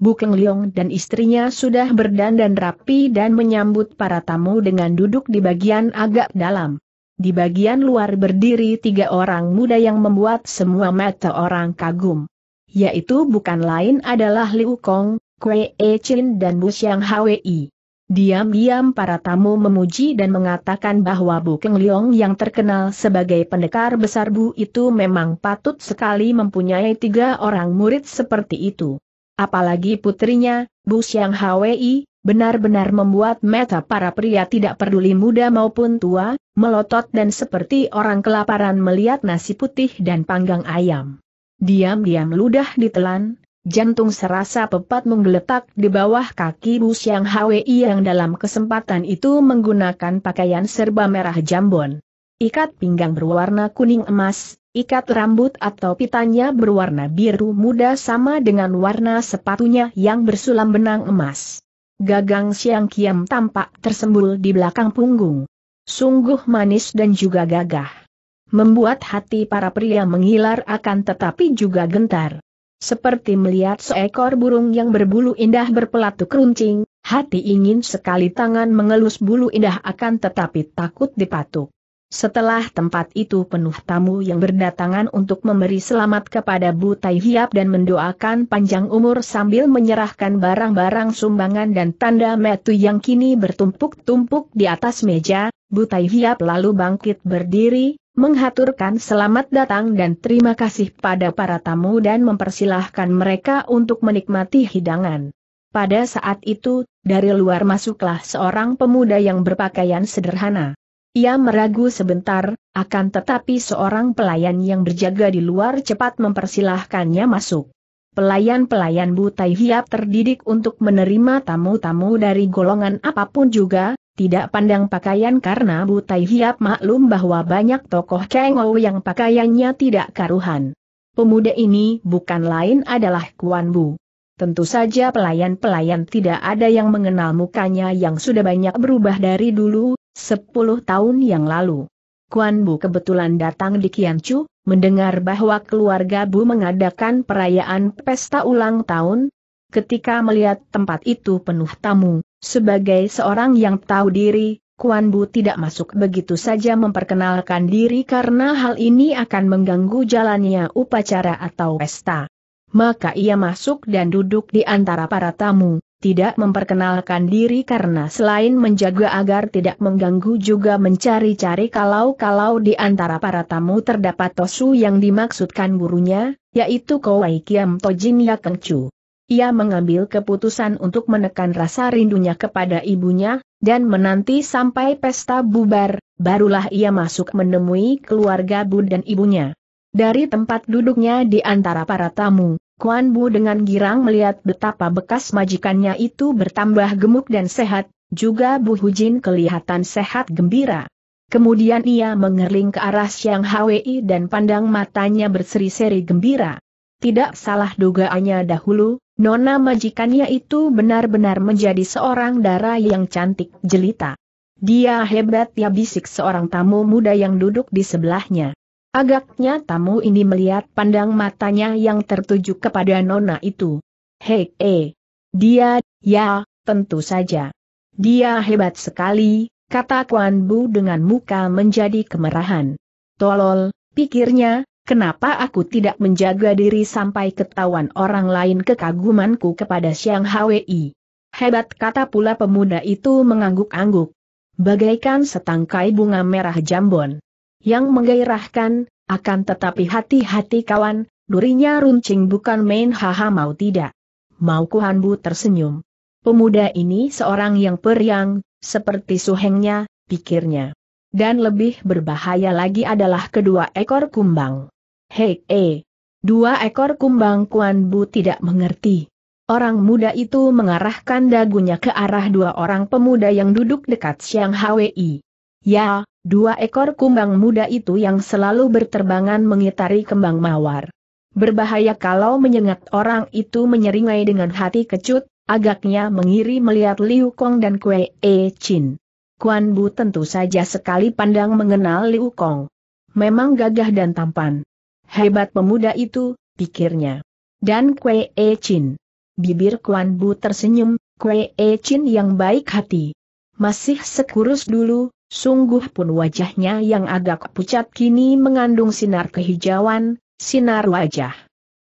Bukeng Liong dan istrinya sudah berdandan rapi dan menyambut para tamu dengan duduk di bagian agak dalam. Di bagian luar berdiri tiga orang muda yang membuat semua mata orang kagum. Yaitu bukan lain adalah Liu Kong, Kue E Chin dan Bu Xiang Hwi. Diam-diam para tamu memuji dan mengatakan bahwa Bu Keng yang terkenal sebagai pendekar besar Bu itu memang patut sekali mempunyai tiga orang murid seperti itu. Apalagi putrinya, Bu Xiang Hwi, benar-benar membuat meta para pria tidak peduli muda maupun tua, melotot dan seperti orang kelaparan melihat nasi putih dan panggang ayam. Diam-diam ludah ditelan, jantung serasa pepat menggeletak di bawah kaki Bu Xiang Hwi yang dalam kesempatan itu menggunakan pakaian serba merah jambon. Ikat pinggang berwarna kuning emas, Ikat rambut atau pitanya berwarna biru muda sama dengan warna sepatunya yang bersulam benang emas. Gagang siang kiam tampak tersembul di belakang punggung. Sungguh manis dan juga gagah. Membuat hati para pria mengilar akan tetapi juga gentar. Seperti melihat seekor burung yang berbulu indah berpelatuk keruncing, hati ingin sekali tangan mengelus bulu indah akan tetapi takut dipatuk. Setelah tempat itu penuh tamu yang berdatangan untuk memberi selamat kepada Bu Tai Hiap dan mendoakan panjang umur sambil menyerahkan barang-barang sumbangan dan tanda metu yang kini bertumpuk-tumpuk di atas meja, Bu Tai Hiap lalu bangkit berdiri, menghaturkan selamat datang dan terima kasih pada para tamu dan mempersilahkan mereka untuk menikmati hidangan. Pada saat itu, dari luar masuklah seorang pemuda yang berpakaian sederhana. Ia meragu sebentar, akan tetapi seorang pelayan yang berjaga di luar cepat mempersilahkannya masuk. Pelayan-pelayan Butai Hiap terdidik untuk menerima tamu-tamu dari golongan apapun juga, tidak pandang pakaian karena Butai Hiap maklum bahwa banyak tokoh Kengo yang pakaiannya tidak karuhan. Pemuda ini bukan lain adalah Kuan Bu. Tentu saja pelayan-pelayan tidak ada yang mengenal mukanya yang sudah banyak berubah dari dulu, Sepuluh tahun yang lalu, Kuan Bu kebetulan datang di Kiancu, mendengar bahwa keluarga Bu mengadakan perayaan pesta ulang tahun. Ketika melihat tempat itu penuh tamu, sebagai seorang yang tahu diri, Kuan Bu tidak masuk begitu saja memperkenalkan diri karena hal ini akan mengganggu jalannya upacara atau pesta. Maka ia masuk dan duduk di antara para tamu, tidak memperkenalkan diri karena selain menjaga agar tidak mengganggu juga mencari-cari kalau-kalau di antara para tamu terdapat Tosu yang dimaksudkan gurunya, yaitu Kowai Kiam Tojin Yakeng Chu. Ia mengambil keputusan untuk menekan rasa rindunya kepada ibunya, dan menanti sampai pesta bubar, barulah ia masuk menemui keluarga Bu dan ibunya. Dari tempat duduknya di antara para tamu, Kuan Bu dengan girang melihat betapa bekas majikannya itu bertambah gemuk dan sehat, juga Bu Hujin kelihatan sehat gembira. Kemudian ia mengerling ke arah Siang Hwi dan pandang matanya berseri-seri gembira. Tidak salah dugaannya dahulu, nona majikannya itu benar-benar menjadi seorang darah yang cantik jelita. Dia hebat ya bisik seorang tamu muda yang duduk di sebelahnya. Agaknya tamu ini melihat pandang matanya yang tertuju kepada nona itu. Hei, eh. Dia, ya, tentu saja. Dia hebat sekali, kata Kuan Bu dengan muka menjadi kemerahan. Tolol, pikirnya, kenapa aku tidak menjaga diri sampai ketahuan orang lain kekagumanku kepada Siang Hwi. Hebat kata pula pemuda itu mengangguk-angguk. Bagaikan setangkai bunga merah jambon yang menggairahkan, akan tetapi hati-hati kawan, durinya runcing bukan main haha mau tidak. Mau Kuhanbu tersenyum. Pemuda ini seorang yang periang, seperti suhengnya, pikirnya. Dan lebih berbahaya lagi adalah kedua ekor kumbang. Hei, eh. Dua ekor kumbang Kuan Bu tidak mengerti. Orang muda itu mengarahkan dagunya ke arah dua orang pemuda yang duduk dekat Siang Hwi. Ya, Dua ekor kumbang muda itu yang selalu berterbangan mengitari kembang mawar. Berbahaya kalau menyengat orang itu menyeringai dengan hati kecut, agaknya mengiri melihat Liu Kong dan Kue E Chin. Kuan Bu tentu saja sekali pandang mengenal Liu Kong. Memang gagah dan tampan. Hebat pemuda itu, pikirnya. Dan Kue E Chin. Bibir Kuan Bu tersenyum, Kue E Chin yang baik hati. Masih sekurus dulu, Sungguh pun wajahnya yang agak pucat kini mengandung sinar kehijauan, sinar wajah.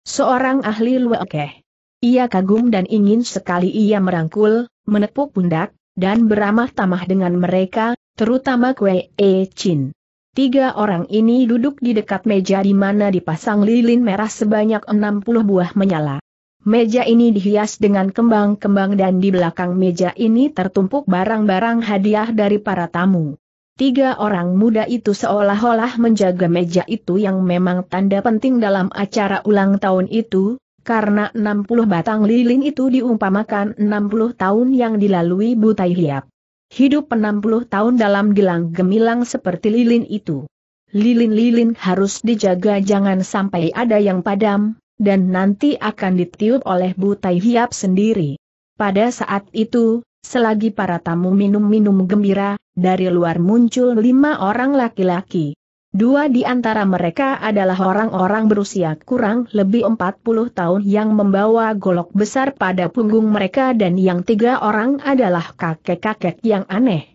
Seorang ahli luekeh. Ia kagum dan ingin sekali ia merangkul, menepuk pundak, dan beramah tamah dengan mereka, terutama Kwe E Chin. Tiga orang ini duduk di dekat meja di mana dipasang lilin merah sebanyak 60 buah menyala. Meja ini dihias dengan kembang-kembang dan di belakang meja ini tertumpuk barang-barang hadiah dari para tamu. Tiga orang muda itu seolah-olah menjaga meja itu yang memang tanda penting dalam acara ulang tahun itu, karena 60 batang lilin itu diumpamakan 60 tahun yang dilalui Butai Hiap. Hidup 60 tahun dalam gelang gemilang seperti lilin itu. Lilin-lilin harus dijaga jangan sampai ada yang padam, dan nanti akan ditiup oleh Butai Hiap sendiri. Pada saat itu, selagi para tamu minum-minum gembira, dari luar muncul lima orang laki-laki. Dua di antara mereka adalah orang-orang berusia kurang lebih 40 tahun yang membawa golok besar pada punggung mereka dan yang tiga orang adalah kakek-kakek yang aneh.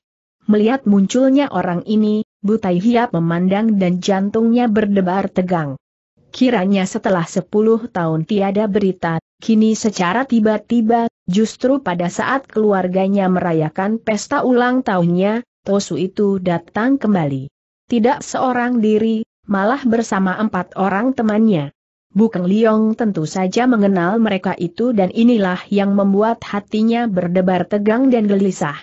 Melihat munculnya orang ini, Butai Hiap memandang dan jantungnya berdebar tegang. Kiranya setelah 10 tahun tiada berita, kini secara tiba-tiba, justru pada saat keluarganya merayakan pesta ulang tahunnya, Tosu itu datang kembali. Tidak seorang diri, malah bersama empat orang temannya. Bukeng Liong tentu saja mengenal mereka itu dan inilah yang membuat hatinya berdebar tegang dan gelisah.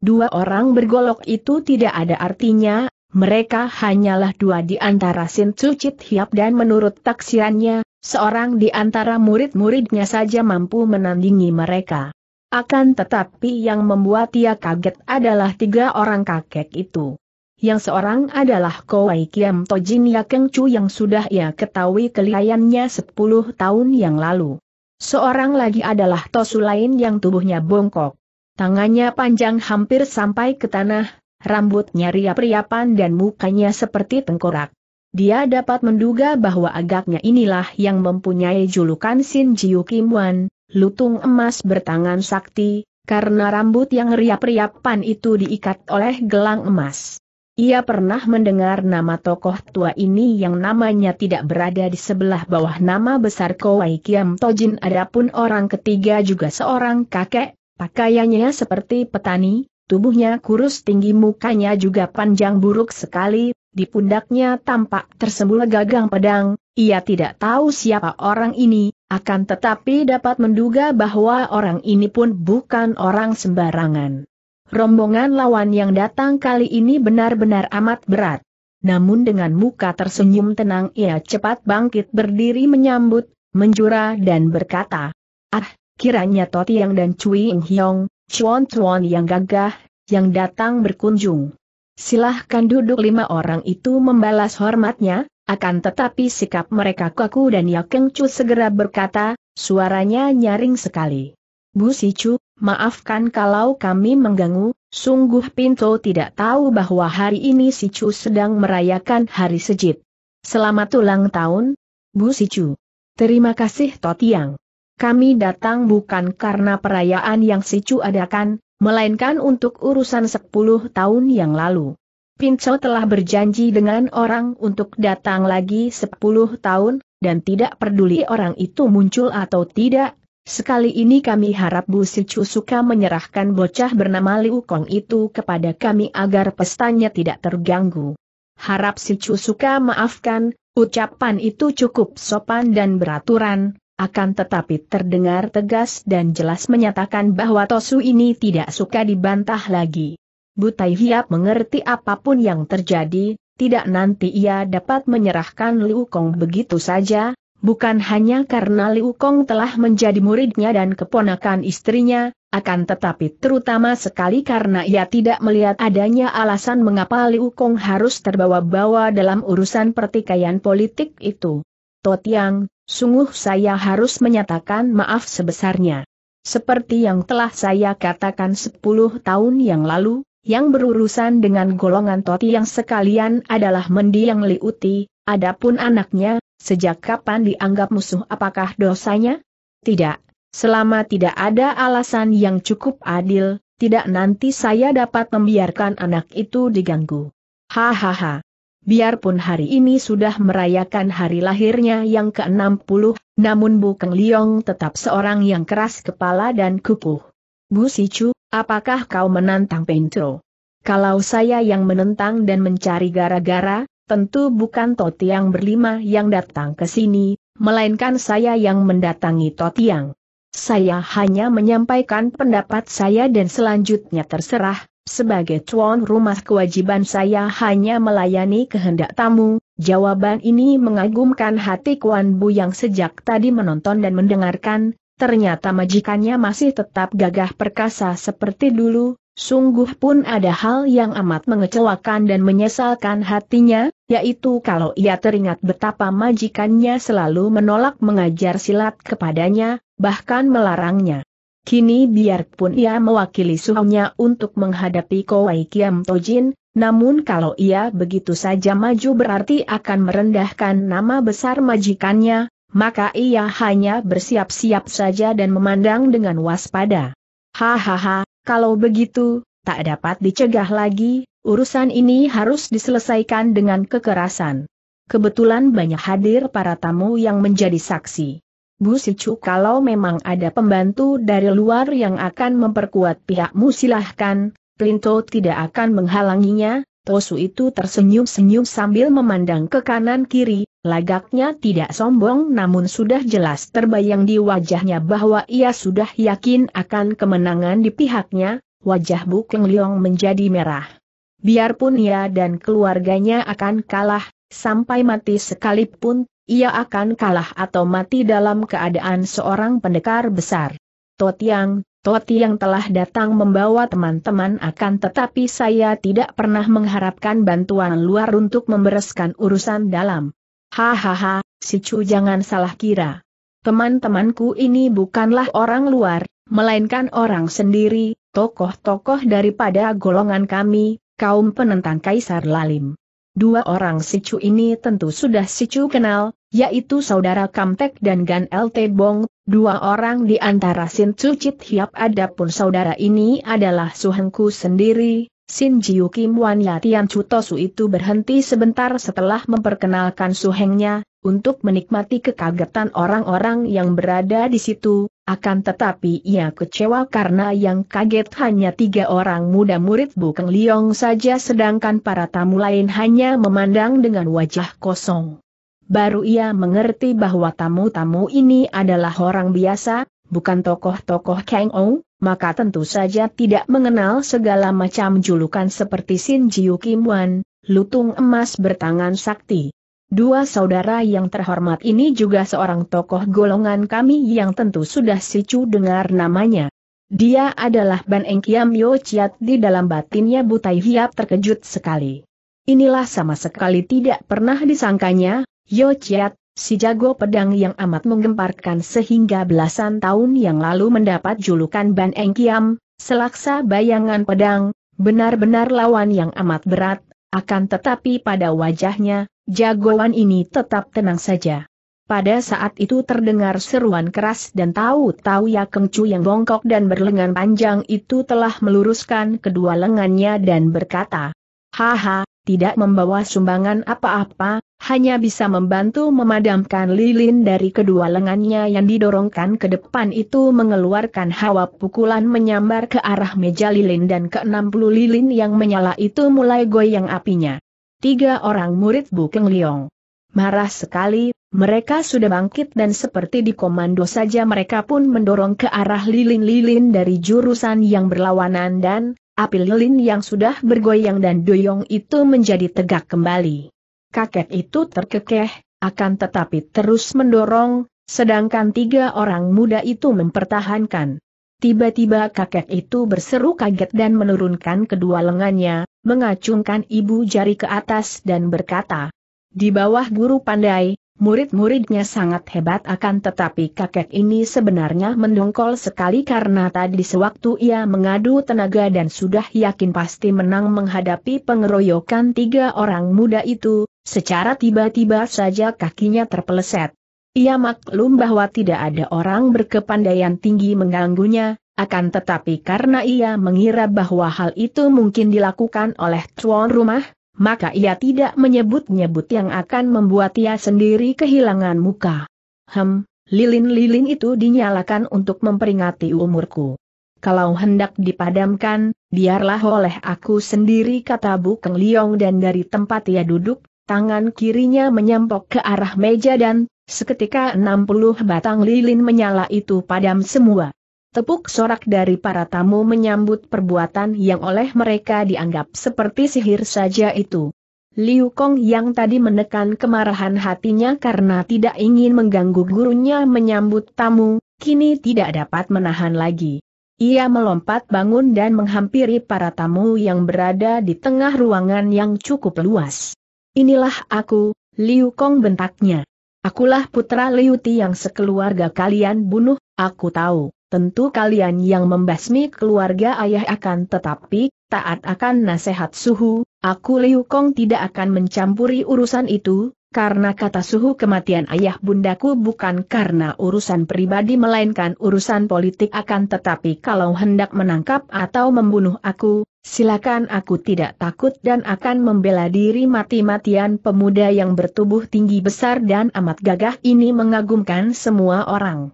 Dua orang bergolok itu tidak ada artinya, mereka hanyalah dua di antara Sin Cucit Hiap dan menurut taksirannya, seorang di antara murid-muridnya saja mampu menandingi mereka. Akan tetapi yang membuat ia kaget adalah tiga orang kakek itu. Yang seorang adalah Kowai Kiam Tojin Yakeng Chu yang sudah ia ketahui kelihayannya 10 tahun yang lalu. Seorang lagi adalah Tosu lain yang tubuhnya bongkok. Tangannya panjang hampir sampai ke tanah, rambutnya riap-riapan dan mukanya seperti tengkorak. Dia dapat menduga bahwa agaknya inilah yang mempunyai julukan Sin Jiu Kim Wan, lutung emas bertangan sakti, karena rambut yang riap-riapan itu diikat oleh gelang emas. Ia pernah mendengar nama tokoh tua ini yang namanya tidak berada di sebelah bawah nama besar Kowai Kiam Tojin adapun orang ketiga juga seorang kakek, pakaiannya seperti petani, Tubuhnya kurus tinggi mukanya juga panjang buruk sekali, di pundaknya tampak tersembul gagang pedang, ia tidak tahu siapa orang ini, akan tetapi dapat menduga bahwa orang ini pun bukan orang sembarangan. Rombongan lawan yang datang kali ini benar-benar amat berat. Namun dengan muka tersenyum tenang ia cepat bangkit berdiri menyambut, menjura dan berkata, Ah, kiranya Yang dan Cui Ing Hiong, cuan-cuan yang gagah, yang datang berkunjung. Silahkan duduk lima orang itu membalas hormatnya, akan tetapi sikap mereka kaku dan Yakeng Chu segera berkata, suaranya nyaring sekali. Bu Sicu, maafkan kalau kami mengganggu, sungguh Pinto tidak tahu bahwa hari ini Sicu sedang merayakan hari sejid. Selamat ulang tahun, Bu Sicu. Terima kasih Totiang kami datang bukan karena perayaan yang Si Chu adakan, melainkan untuk urusan 10 tahun yang lalu. Pinco telah berjanji dengan orang untuk datang lagi 10 tahun, dan tidak peduli orang itu muncul atau tidak, sekali ini kami harap Bu Sicu suka menyerahkan bocah bernama Liu Kong itu kepada kami agar pestanya tidak terganggu. Harap Sicu suka maafkan, ucapan itu cukup sopan dan beraturan, akan tetapi terdengar tegas dan jelas menyatakan bahwa Tosu ini tidak suka dibantah lagi. Butai Hiap mengerti apapun yang terjadi, tidak nanti ia dapat menyerahkan Liu Kong begitu saja, bukan hanya karena Liu Kong telah menjadi muridnya dan keponakan istrinya, akan tetapi terutama sekali karena ia tidak melihat adanya alasan mengapa Liu Kong harus terbawa-bawa dalam urusan pertikaian politik itu. Totiang, sungguh saya harus menyatakan maaf sebesarnya. Seperti yang telah saya katakan 10 tahun yang lalu, yang berurusan dengan golongan Totti yang sekalian adalah mendiang Liuti, adapun anaknya, sejak kapan dianggap musuh apakah dosanya? Tidak, selama tidak ada alasan yang cukup adil, tidak nanti saya dapat membiarkan anak itu diganggu. Hahaha. Biarpun hari ini sudah merayakan hari lahirnya yang ke-60, namun Bu Keng Liong tetap seorang yang keras kepala dan kukuh. Bu Sicu, apakah kau menantang Pentro? Kalau saya yang menentang dan mencari gara-gara, tentu bukan Totiang berlima yang datang ke sini, melainkan saya yang mendatangi Totiang. Saya hanya menyampaikan pendapat saya dan selanjutnya terserah, sebagai tuan rumah kewajiban saya hanya melayani kehendak tamu, jawaban ini mengagumkan hati Kuan Bu yang sejak tadi menonton dan mendengarkan, ternyata majikannya masih tetap gagah perkasa seperti dulu, sungguh pun ada hal yang amat mengecewakan dan menyesalkan hatinya, yaitu kalau ia teringat betapa majikannya selalu menolak mengajar silat kepadanya, bahkan melarangnya. Kini biarpun ia mewakili suhunya untuk menghadapi Kowai Kiam Tojin, namun kalau ia begitu saja maju berarti akan merendahkan nama besar majikannya, maka ia hanya bersiap-siap saja dan memandang dengan waspada. Hahaha, kalau begitu, tak dapat dicegah lagi, urusan ini harus diselesaikan dengan kekerasan. Kebetulan banyak hadir para tamu yang menjadi saksi. Bu Sicu kalau memang ada pembantu dari luar yang akan memperkuat pihakmu silahkan, Plinto tidak akan menghalanginya, Tosu itu tersenyum-senyum sambil memandang ke kanan kiri, lagaknya tidak sombong namun sudah jelas terbayang di wajahnya bahwa ia sudah yakin akan kemenangan di pihaknya, wajah Bu Keng Leong menjadi merah. Biarpun ia dan keluarganya akan kalah, sampai mati sekalipun ia akan kalah atau mati dalam keadaan seorang pendekar besar. Totiang, Totiang telah datang membawa teman-teman akan tetapi saya tidak pernah mengharapkan bantuan luar untuk membereskan urusan dalam. Hahaha, si Chu jangan salah kira. Teman-temanku ini bukanlah orang luar, melainkan orang sendiri, tokoh-tokoh daripada golongan kami, kaum penentang Kaisar Lalim. Dua orang Sicu ini tentu sudah Sicu kenal, yaitu saudara Kamtek dan Gan LT Bong, dua orang di antara Sin cucit Chit Hiap adapun saudara ini adalah Suhengku sendiri, Sin Jiu Kim Wan Yatian Cutosu itu berhenti sebentar setelah memperkenalkan Suhengnya, untuk menikmati kekagetan orang-orang yang berada di situ, akan tetapi ia kecewa karena yang kaget hanya tiga orang muda murid Bukeng Liong saja sedangkan para tamu lain hanya memandang dengan wajah kosong. Baru ia mengerti bahwa tamu-tamu ini adalah orang biasa, bukan tokoh-tokoh Kang Ou, maka tentu saja tidak mengenal segala macam julukan seperti Sin Jiu Kim Wan, lutung emas bertangan sakti, Dua saudara yang terhormat ini juga seorang tokoh golongan kami yang tentu sudah Sicu dengar namanya. Dia adalah Ban Eng Kiam Yo Chiat di dalam batinnya Butai Hiap terkejut sekali. Inilah sama sekali tidak pernah disangkanya, Yo Chiat, si jago pedang yang amat menggemparkan sehingga belasan tahun yang lalu mendapat julukan Ban Eng Kiam, selaksa bayangan pedang, benar-benar lawan yang amat berat, akan tetapi pada wajahnya, Jagoan ini tetap tenang saja. Pada saat itu terdengar seruan keras dan tahu-tahu Ya Keng yang bongkok dan berlengan panjang itu telah meluruskan kedua lengannya dan berkata, Haha, tidak membawa sumbangan apa-apa, hanya bisa membantu memadamkan lilin dari kedua lengannya yang didorongkan ke depan itu mengeluarkan hawa pukulan menyambar ke arah meja lilin dan ke-60 lilin yang menyala itu mulai goyang apinya tiga orang murid Bukeng Liong. Marah sekali, mereka sudah bangkit dan seperti di komando saja mereka pun mendorong ke arah lilin-lilin dari jurusan yang berlawanan dan, api lilin yang sudah bergoyang dan doyong itu menjadi tegak kembali. Kakek itu terkekeh, akan tetapi terus mendorong, sedangkan tiga orang muda itu mempertahankan. Tiba-tiba kakek itu berseru kaget dan menurunkan kedua lengannya, mengacungkan ibu jari ke atas dan berkata, di bawah guru pandai, murid-muridnya sangat hebat akan tetapi kakek ini sebenarnya mendongkol sekali karena tadi sewaktu ia mengadu tenaga dan sudah yakin pasti menang menghadapi pengeroyokan tiga orang muda itu, secara tiba-tiba saja kakinya terpeleset. Ia maklum bahwa tidak ada orang berkepandaian tinggi mengganggunya, akan tetapi karena ia mengira bahwa hal itu mungkin dilakukan oleh tuan rumah, maka ia tidak menyebut-nyebut yang akan membuat ia sendiri kehilangan muka. Hem, lilin-lilin itu dinyalakan untuk memperingati umurku. Kalau hendak dipadamkan, biarlah oleh aku sendiri kata Bukeng Liong dan dari tempat ia duduk, tangan kirinya menyampok ke arah meja dan, seketika 60 batang lilin menyala itu padam semua. Tepuk sorak dari para tamu menyambut perbuatan yang oleh mereka dianggap seperti sihir saja itu. Liu Kong yang tadi menekan kemarahan hatinya karena tidak ingin mengganggu gurunya menyambut tamu, kini tidak dapat menahan lagi. Ia melompat bangun dan menghampiri para tamu yang berada di tengah ruangan yang cukup luas. Inilah aku, Liu Kong bentaknya. Akulah putra Liu Ti yang sekeluarga kalian bunuh, aku tahu tentu kalian yang membasmi keluarga ayah akan tetapi, taat akan nasihat suhu, aku Liu Kong tidak akan mencampuri urusan itu, karena kata suhu kematian ayah bundaku bukan karena urusan pribadi melainkan urusan politik akan tetapi kalau hendak menangkap atau membunuh aku, silakan aku tidak takut dan akan membela diri mati-matian pemuda yang bertubuh tinggi besar dan amat gagah ini mengagumkan semua orang.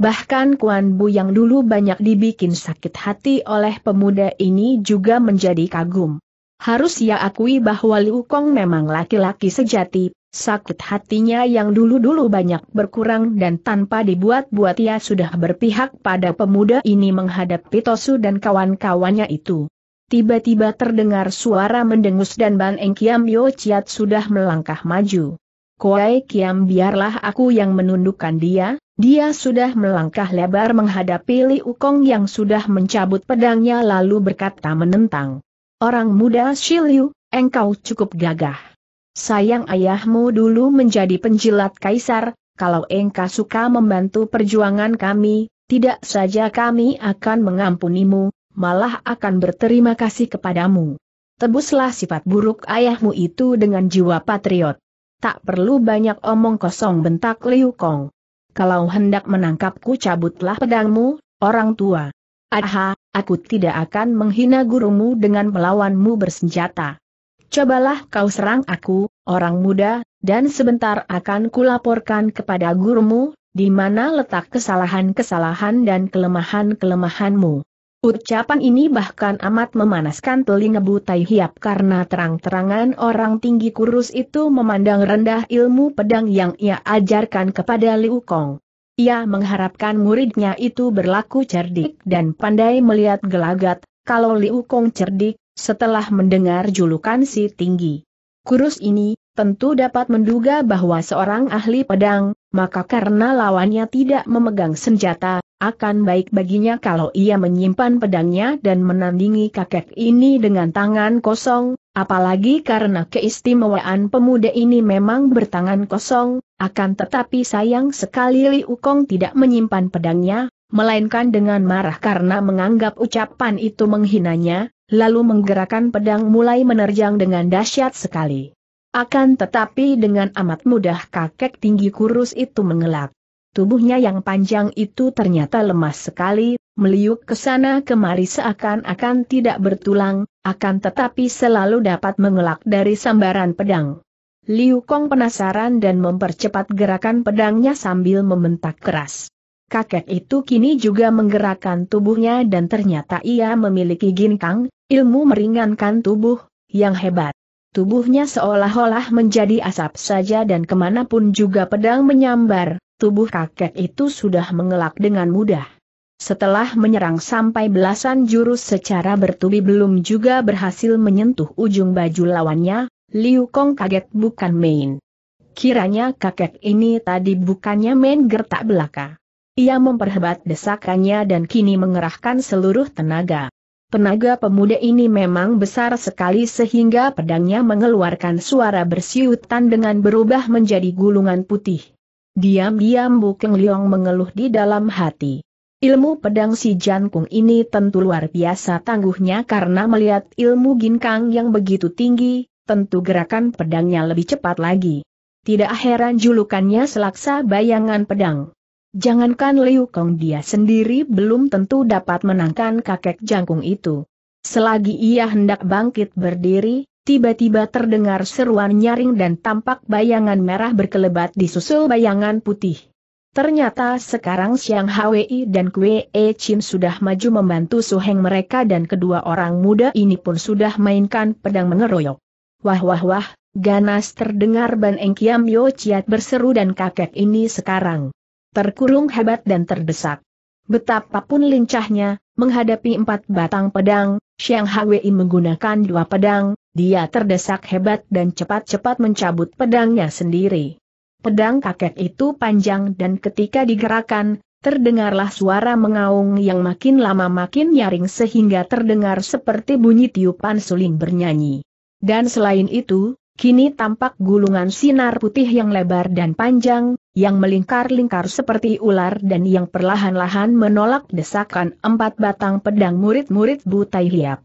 Bahkan Kuan Bu yang dulu banyak dibikin sakit hati oleh pemuda ini juga menjadi kagum. Harus ia akui bahwa Liu Kong memang laki-laki sejati, sakit hatinya yang dulu-dulu banyak berkurang dan tanpa dibuat-buat ia sudah berpihak pada pemuda ini menghadapi Tosu dan kawan-kawannya itu. Tiba-tiba terdengar suara mendengus dan Ban Eng Kiam Yo Chiat sudah melangkah maju. Kuai Kiam biarlah aku yang menundukkan dia, dia sudah melangkah lebar menghadapi Liu Kong yang sudah mencabut pedangnya lalu berkata menentang. Orang muda Shiliu, engkau cukup gagah. Sayang ayahmu dulu menjadi penjilat kaisar, kalau engkau suka membantu perjuangan kami, tidak saja kami akan mengampunimu, malah akan berterima kasih kepadamu. Tebuslah sifat buruk ayahmu itu dengan jiwa patriot. Tak perlu banyak omong kosong bentak Liu Kong kalau hendak menangkapku cabutlah pedangmu, orang tua. Aha, aku tidak akan menghina gurumu dengan melawanmu bersenjata. Cobalah kau serang aku, orang muda, dan sebentar akan kulaporkan kepada gurumu, di mana letak kesalahan-kesalahan dan kelemahan-kelemahanmu. Ucapan ini bahkan amat memanaskan telinga Butai Hiap karena terang-terangan orang tinggi kurus itu memandang rendah ilmu pedang yang ia ajarkan kepada Liu Kong. Ia mengharapkan muridnya itu berlaku cerdik dan pandai melihat gelagat, kalau Liu Kong cerdik, setelah mendengar julukan si tinggi. Kurus ini, tentu dapat menduga bahwa seorang ahli pedang, maka karena lawannya tidak memegang senjata, akan baik baginya kalau ia menyimpan pedangnya dan menandingi kakek ini dengan tangan kosong, apalagi karena keistimewaan pemuda ini memang bertangan kosong, akan tetapi sayang sekali Li Ukong tidak menyimpan pedangnya, melainkan dengan marah karena menganggap ucapan itu menghinanya, lalu menggerakkan pedang mulai menerjang dengan dahsyat sekali. Akan tetapi dengan amat mudah kakek tinggi kurus itu mengelak. Tubuhnya yang panjang itu ternyata lemah sekali, meliuk ke sana kemari seakan-akan tidak bertulang, akan tetapi selalu dapat mengelak dari sambaran pedang. Liu Kong penasaran dan mempercepat gerakan pedangnya sambil membentak keras. Kakek itu kini juga menggerakkan tubuhnya dan ternyata ia memiliki ginkang, ilmu meringankan tubuh, yang hebat. Tubuhnya seolah-olah menjadi asap saja dan kemanapun juga pedang menyambar, tubuh kakek itu sudah mengelak dengan mudah. Setelah menyerang sampai belasan jurus secara bertubi belum juga berhasil menyentuh ujung baju lawannya, Liu Kong kaget bukan main. Kiranya kakek ini tadi bukannya main gertak belaka. Ia memperhebat desakannya dan kini mengerahkan seluruh tenaga. Tenaga pemuda ini memang besar sekali sehingga pedangnya mengeluarkan suara bersiutan dengan berubah menjadi gulungan putih. Diam-diam Bukeng Liong mengeluh di dalam hati. Ilmu pedang si Jangkung ini tentu luar biasa tangguhnya karena melihat ilmu ginkang yang begitu tinggi, tentu gerakan pedangnya lebih cepat lagi. Tidak heran julukannya selaksa bayangan pedang. Jangankan Liu Kong dia sendiri belum tentu dapat menangkan kakek jangkung itu. Selagi ia hendak bangkit berdiri, Tiba-tiba terdengar seruan nyaring dan tampak bayangan merah berkelebat disusul bayangan putih. Ternyata sekarang Siang Hwi dan Kwe E Chin sudah maju membantu suheng mereka dan kedua orang muda ini pun sudah mainkan pedang mengeroyok. Wah wah wah, ganas terdengar Ban Eng Kiam Yo Chiat berseru dan kakek ini sekarang. Terkurung hebat dan terdesak. Betapapun lincahnya, menghadapi empat batang pedang, Siang Hwi menggunakan dua pedang, dia terdesak hebat dan cepat-cepat mencabut pedangnya sendiri. Pedang kakek itu panjang dan ketika digerakkan, terdengarlah suara mengaung yang makin lama makin nyaring sehingga terdengar seperti bunyi tiupan suling bernyanyi. Dan selain itu, kini tampak gulungan sinar putih yang lebar dan panjang, yang melingkar-lingkar seperti ular dan yang perlahan-lahan menolak desakan empat batang pedang murid-murid Butai Hiap.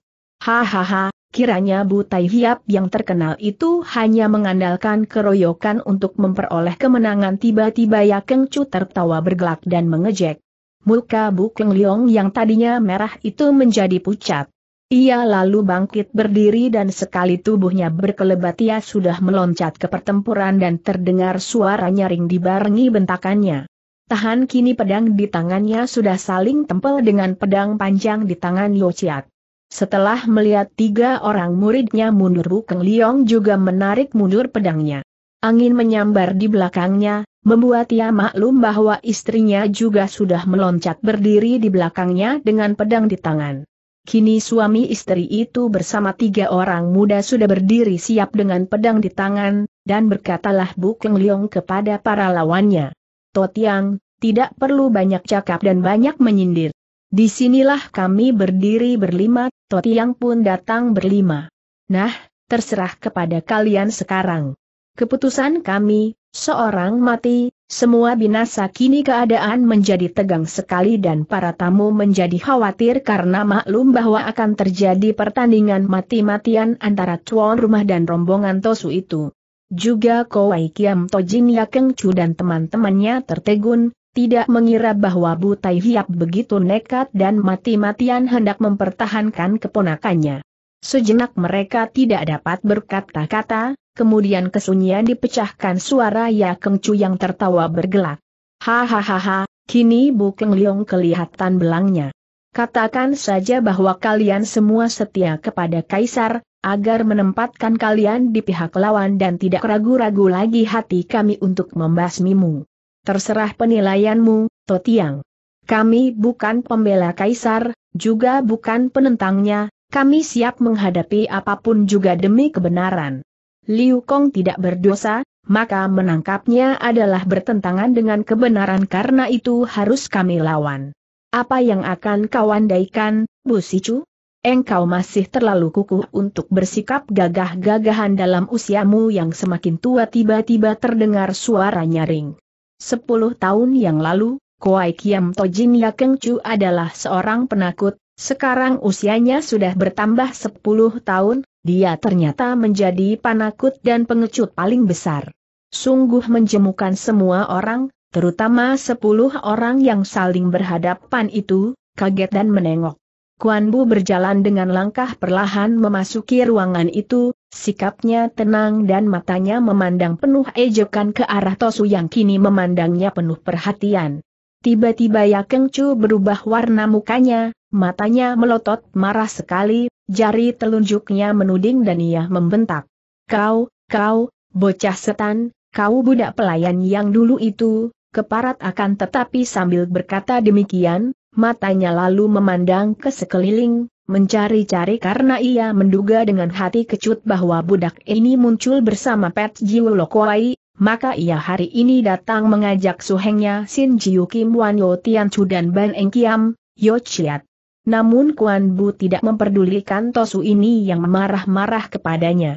Hahaha, Kiranya Butai Hiap yang terkenal itu hanya mengandalkan keroyokan untuk memperoleh kemenangan tiba-tiba Ya Keng Chu tertawa bergelak dan mengejek. Muka Bu Keng Leong yang tadinya merah itu menjadi pucat. Ia lalu bangkit berdiri dan sekali tubuhnya berkelebat ia sudah meloncat ke pertempuran dan terdengar suara nyaring dibarengi bentakannya. Tahan kini pedang di tangannya sudah saling tempel dengan pedang panjang di tangan Yociat. Setelah melihat tiga orang muridnya mundur Bukeng Liong juga menarik mundur pedangnya. Angin menyambar di belakangnya, membuat ia maklum bahwa istrinya juga sudah meloncat berdiri di belakangnya dengan pedang di tangan. Kini suami istri itu bersama tiga orang muda sudah berdiri siap dengan pedang di tangan, dan berkatalah Bukeng Liong kepada para lawannya. Totiang, tidak perlu banyak cakap dan banyak menyindir. Disinilah kami berdiri berlima, Totiang pun datang berlima. Nah, terserah kepada kalian sekarang. Keputusan kami, seorang mati, semua binasa kini keadaan menjadi tegang sekali dan para tamu menjadi khawatir karena maklum bahwa akan terjadi pertandingan mati-matian antara tuan rumah dan rombongan Tosu itu. Juga Kowai Kiam Tojin Yakeng Chu dan teman-temannya tertegun, tidak mengira bahwa Butai Hiap begitu nekat dan mati-matian hendak mempertahankan keponakannya. Sejenak mereka tidak dapat berkata-kata, kemudian kesunyian dipecahkan suara Ya Keng Chu yang tertawa bergelak. Hahaha, kini Bu Keng Liong kelihatan belangnya. Katakan saja bahwa kalian semua setia kepada Kaisar, agar menempatkan kalian di pihak lawan dan tidak ragu-ragu lagi hati kami untuk membasmimu. Terserah penilaianmu, Totiang. Kami bukan pembela kaisar, juga bukan penentangnya, kami siap menghadapi apapun juga demi kebenaran. Liu Kong tidak berdosa, maka menangkapnya adalah bertentangan dengan kebenaran karena itu harus kami lawan. Apa yang akan kau andaikan, Bu Sicu? Engkau masih terlalu kukuh untuk bersikap gagah-gagahan dalam usiamu yang semakin tua tiba-tiba terdengar suara nyaring. Sepuluh tahun yang lalu, Kuai Kiam Tojin Keng Chu adalah seorang penakut, sekarang usianya sudah bertambah sepuluh tahun, dia ternyata menjadi penakut dan pengecut paling besar. Sungguh menjemukan semua orang, terutama sepuluh orang yang saling berhadapan itu, kaget dan menengok. Kuan Bu berjalan dengan langkah perlahan memasuki ruangan itu, Sikapnya tenang dan matanya memandang penuh ejekan ke arah Tosu yang kini memandangnya penuh perhatian. Tiba-tiba Ya Keng berubah warna mukanya, matanya melotot marah sekali, jari telunjuknya menuding dan ia membentak. Kau, kau, bocah setan, kau budak pelayan yang dulu itu, keparat akan tetapi sambil berkata demikian, matanya lalu memandang ke sekeliling, mencari-cari karena ia menduga dengan hati kecut bahwa budak ini muncul bersama Pet Jiu Lokoai, maka ia hari ini datang mengajak suhengnya Sin Jiu Kim Wan Yo Tian Chu dan Ban Eng Kiam, Yo Chiat. Namun Kuan Bu tidak memperdulikan Tosu ini yang marah-marah kepadanya.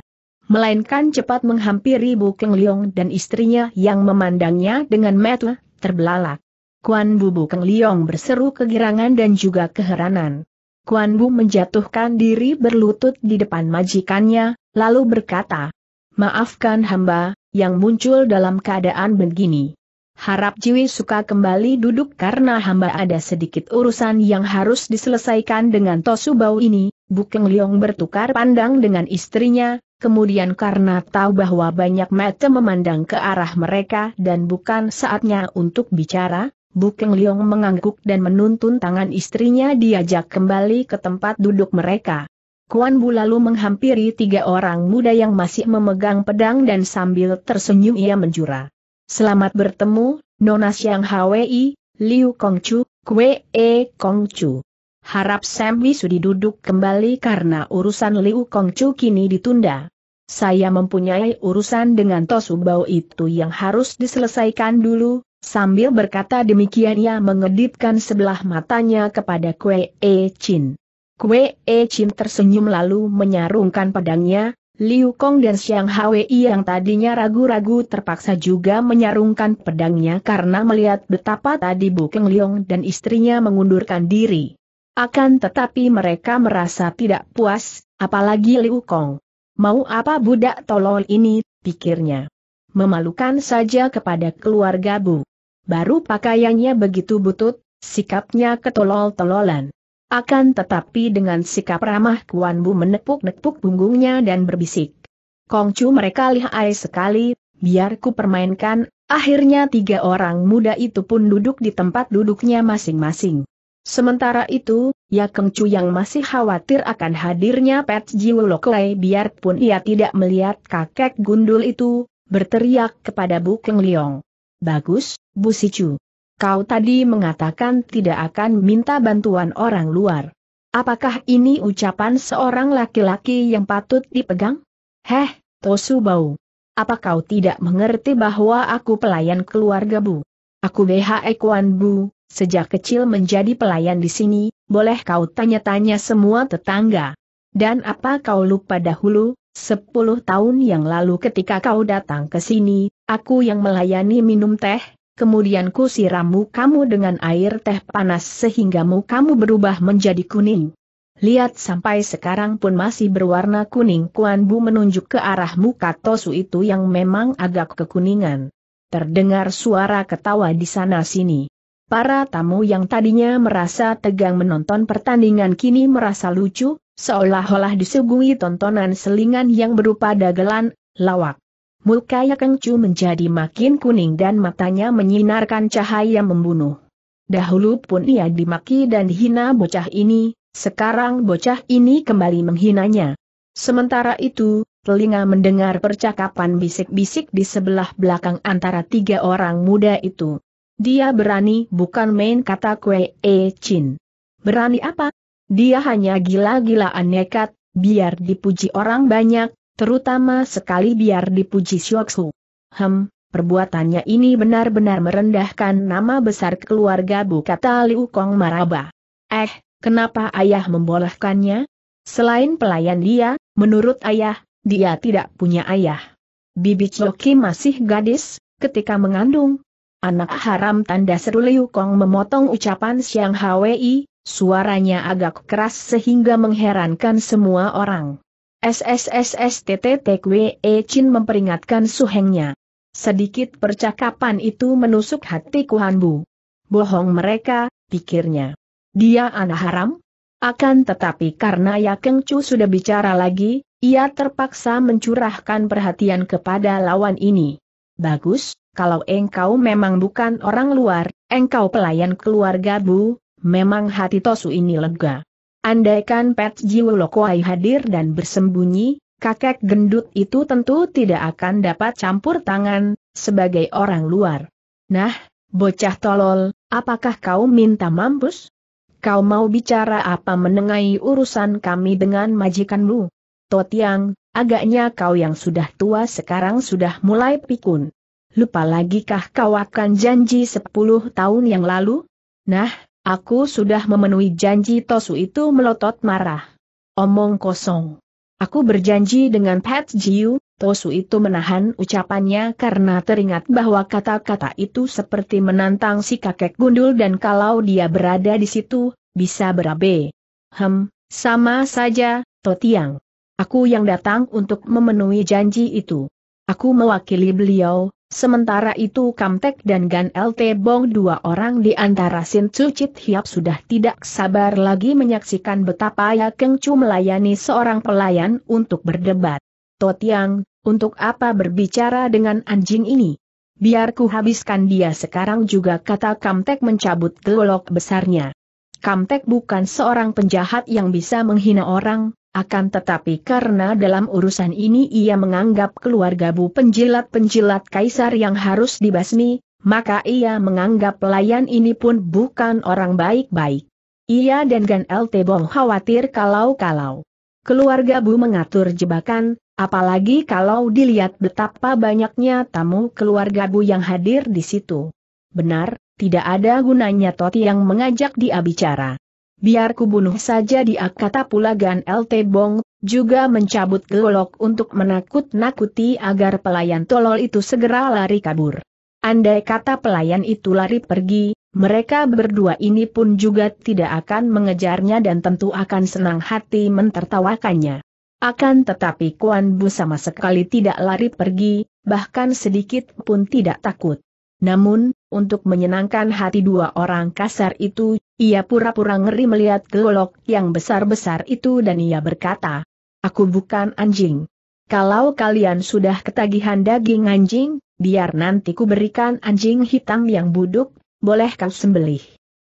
Melainkan cepat menghampiri Bu Keng Leong dan istrinya yang memandangnya dengan mata terbelalak. Kuan Bu Bu Keng Leong berseru kegirangan dan juga keheranan. Kuan Bu menjatuhkan diri berlutut di depan majikannya, lalu berkata, Maafkan hamba, yang muncul dalam keadaan begini. Harap Jiwi suka kembali duduk karena hamba ada sedikit urusan yang harus diselesaikan dengan Tosu Bau ini, Bukeng Leong bertukar pandang dengan istrinya, kemudian karena tahu bahwa banyak mata memandang ke arah mereka dan bukan saatnya untuk bicara, Bukeng Liong mengangguk dan menuntun tangan istrinya diajak kembali ke tempat duduk mereka. Kuan Bu lalu menghampiri tiga orang muda yang masih memegang pedang dan sambil tersenyum ia menjura. Selamat bertemu, Nona Siang Hwi, Liu Kongchu, Kwe E Kongcu. Harap Sambi Sudi duduk kembali karena urusan Liu Kongchu kini ditunda. Saya mempunyai urusan dengan Tosubao itu yang harus diselesaikan dulu, Sambil berkata demikian ia mengedipkan sebelah matanya kepada Kue E Chin. Kue E Chin tersenyum lalu menyarungkan pedangnya, Liu Kong dan Xiang Hwei yang tadinya ragu-ragu terpaksa juga menyarungkan pedangnya karena melihat betapa tadi Bu Bukeng Leong dan istrinya mengundurkan diri. Akan tetapi mereka merasa tidak puas, apalagi Liu Kong. Mau apa budak tolol ini, pikirnya. Memalukan saja kepada keluarga Bu baru pakaiannya begitu butut, sikapnya ketolol tololan Akan tetapi dengan sikap ramah Kuan Bu menepuk-nepuk punggungnya dan berbisik. Kongcu mereka lihai sekali, biar ku permainkan, akhirnya tiga orang muda itu pun duduk di tempat duduknya masing-masing. Sementara itu, Ya Kengcu yang masih khawatir akan hadirnya Pet Jiwo Loklai biarpun ia tidak melihat kakek gundul itu, berteriak kepada Bu Keng Liong. Bagus, Bu Sicu. Kau tadi mengatakan tidak akan minta bantuan orang luar. Apakah ini ucapan seorang laki-laki yang patut dipegang? Heh, Tosu Bau. Apa kau tidak mengerti bahwa aku pelayan keluarga Bu? Aku Bh Ekwan Bu, sejak kecil menjadi pelayan di sini, boleh kau tanya-tanya semua tetangga. Dan apa kau lupa dahulu, Sepuluh tahun yang lalu ketika kau datang ke sini, Aku yang melayani minum teh, kemudian ku siram kamu dengan air teh panas sehingga kamu berubah menjadi kuning. Lihat sampai sekarang pun masih berwarna kuning Kuan Bu menunjuk ke arah muka Tosu itu yang memang agak kekuningan. Terdengar suara ketawa di sana-sini. Para tamu yang tadinya merasa tegang menonton pertandingan kini merasa lucu, seolah-olah disuguhi tontonan selingan yang berupa dagelan, lawak yang Kengcu menjadi makin kuning dan matanya menyinarkan cahaya membunuh. Dahulu pun ia dimaki dan dihina bocah ini, sekarang bocah ini kembali menghinanya. Sementara itu, telinga mendengar percakapan bisik-bisik di sebelah belakang antara tiga orang muda itu. Dia berani bukan main kata kue e chin. Berani apa? Dia hanya gila-gilaan nekat, biar dipuji orang banyak, Terutama sekali biar dipuji Xiaoxu. Hem, perbuatannya ini benar-benar merendahkan nama besar keluarga Bu kata Liu Kong Maraba. Eh, kenapa ayah membolehkannya? Selain pelayan dia, menurut ayah, dia tidak punya ayah. Bibi Choki masih gadis, ketika mengandung. Anak haram tanda seru Liu Kong memotong ucapan Xiang Hwi, suaranya agak keras sehingga mengherankan semua orang. SSSSTTTQE Chin memperingatkan suhengnya. Sedikit percakapan itu menusuk hati Kuan Bu. Bohong mereka, pikirnya. Dia anak haram? Akan tetapi karena Ya Keng Chu sudah bicara lagi, ia terpaksa mencurahkan perhatian kepada lawan ini. Bagus, kalau engkau memang bukan orang luar, engkau pelayan keluarga Bu, memang hati Tosu ini lega. Andaikan Pet Jiwulokwai hadir dan bersembunyi, kakek gendut itu tentu tidak akan dapat campur tangan, sebagai orang luar. Nah, bocah tolol, apakah kau minta mampus? Kau mau bicara apa menengahi urusan kami dengan majikanmu? Totiang, agaknya kau yang sudah tua sekarang sudah mulai pikun. Lupa lagikah kau akan janji sepuluh tahun yang lalu? Nah, Aku sudah memenuhi janji Tosu itu melotot marah. Omong kosong. Aku berjanji dengan Pat Jiu, Tosu itu menahan ucapannya karena teringat bahwa kata-kata itu seperti menantang si kakek gundul dan kalau dia berada di situ, bisa berabe. Hem, sama saja, Totiang. Aku yang datang untuk memenuhi janji itu. Aku mewakili beliau, Sementara itu Kamtek dan Gan LT Bong dua orang di antara Sin Cucit Hiap sudah tidak sabar lagi menyaksikan betapa Ya Keng Chu melayani seorang pelayan untuk berdebat. Totiang, untuk apa berbicara dengan anjing ini? Biar ku habiskan dia sekarang juga kata Kamtek mencabut gelok besarnya. Kamtek bukan seorang penjahat yang bisa menghina orang, akan tetapi karena dalam urusan ini ia menganggap keluarga Bu penjilat-penjilat kaisar yang harus dibasmi, maka ia menganggap pelayan ini pun bukan orang baik-baik. Ia dan Gan LT Bong khawatir kalau-kalau. Keluarga Bu mengatur jebakan, apalagi kalau dilihat betapa banyaknya tamu keluarga Bu yang hadir di situ. Benar, tidak ada gunanya Toti yang mengajak dia bicara biar kubunuh saja dia kata Gan LT Bong, juga mencabut golok untuk menakut-nakuti agar pelayan tolol itu segera lari kabur. Andai kata pelayan itu lari pergi, mereka berdua ini pun juga tidak akan mengejarnya dan tentu akan senang hati mentertawakannya. Akan tetapi Kuan Bu sama sekali tidak lari pergi, bahkan sedikit pun tidak takut. Namun, untuk menyenangkan hati dua orang kasar itu, ia pura-pura ngeri melihat golok yang besar-besar itu dan ia berkata, Aku bukan anjing. Kalau kalian sudah ketagihan daging anjing, biar nanti ku berikan anjing hitam yang buduk, boleh kau sembelih.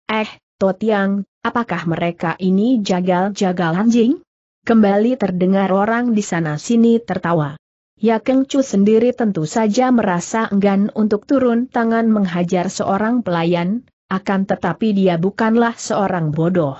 Eh, Totiang, apakah mereka ini jagal-jagal anjing? Kembali terdengar orang di sana-sini tertawa. Ya Keng Chu sendiri tentu saja merasa enggan untuk turun tangan menghajar seorang pelayan, akan tetapi dia bukanlah seorang bodoh.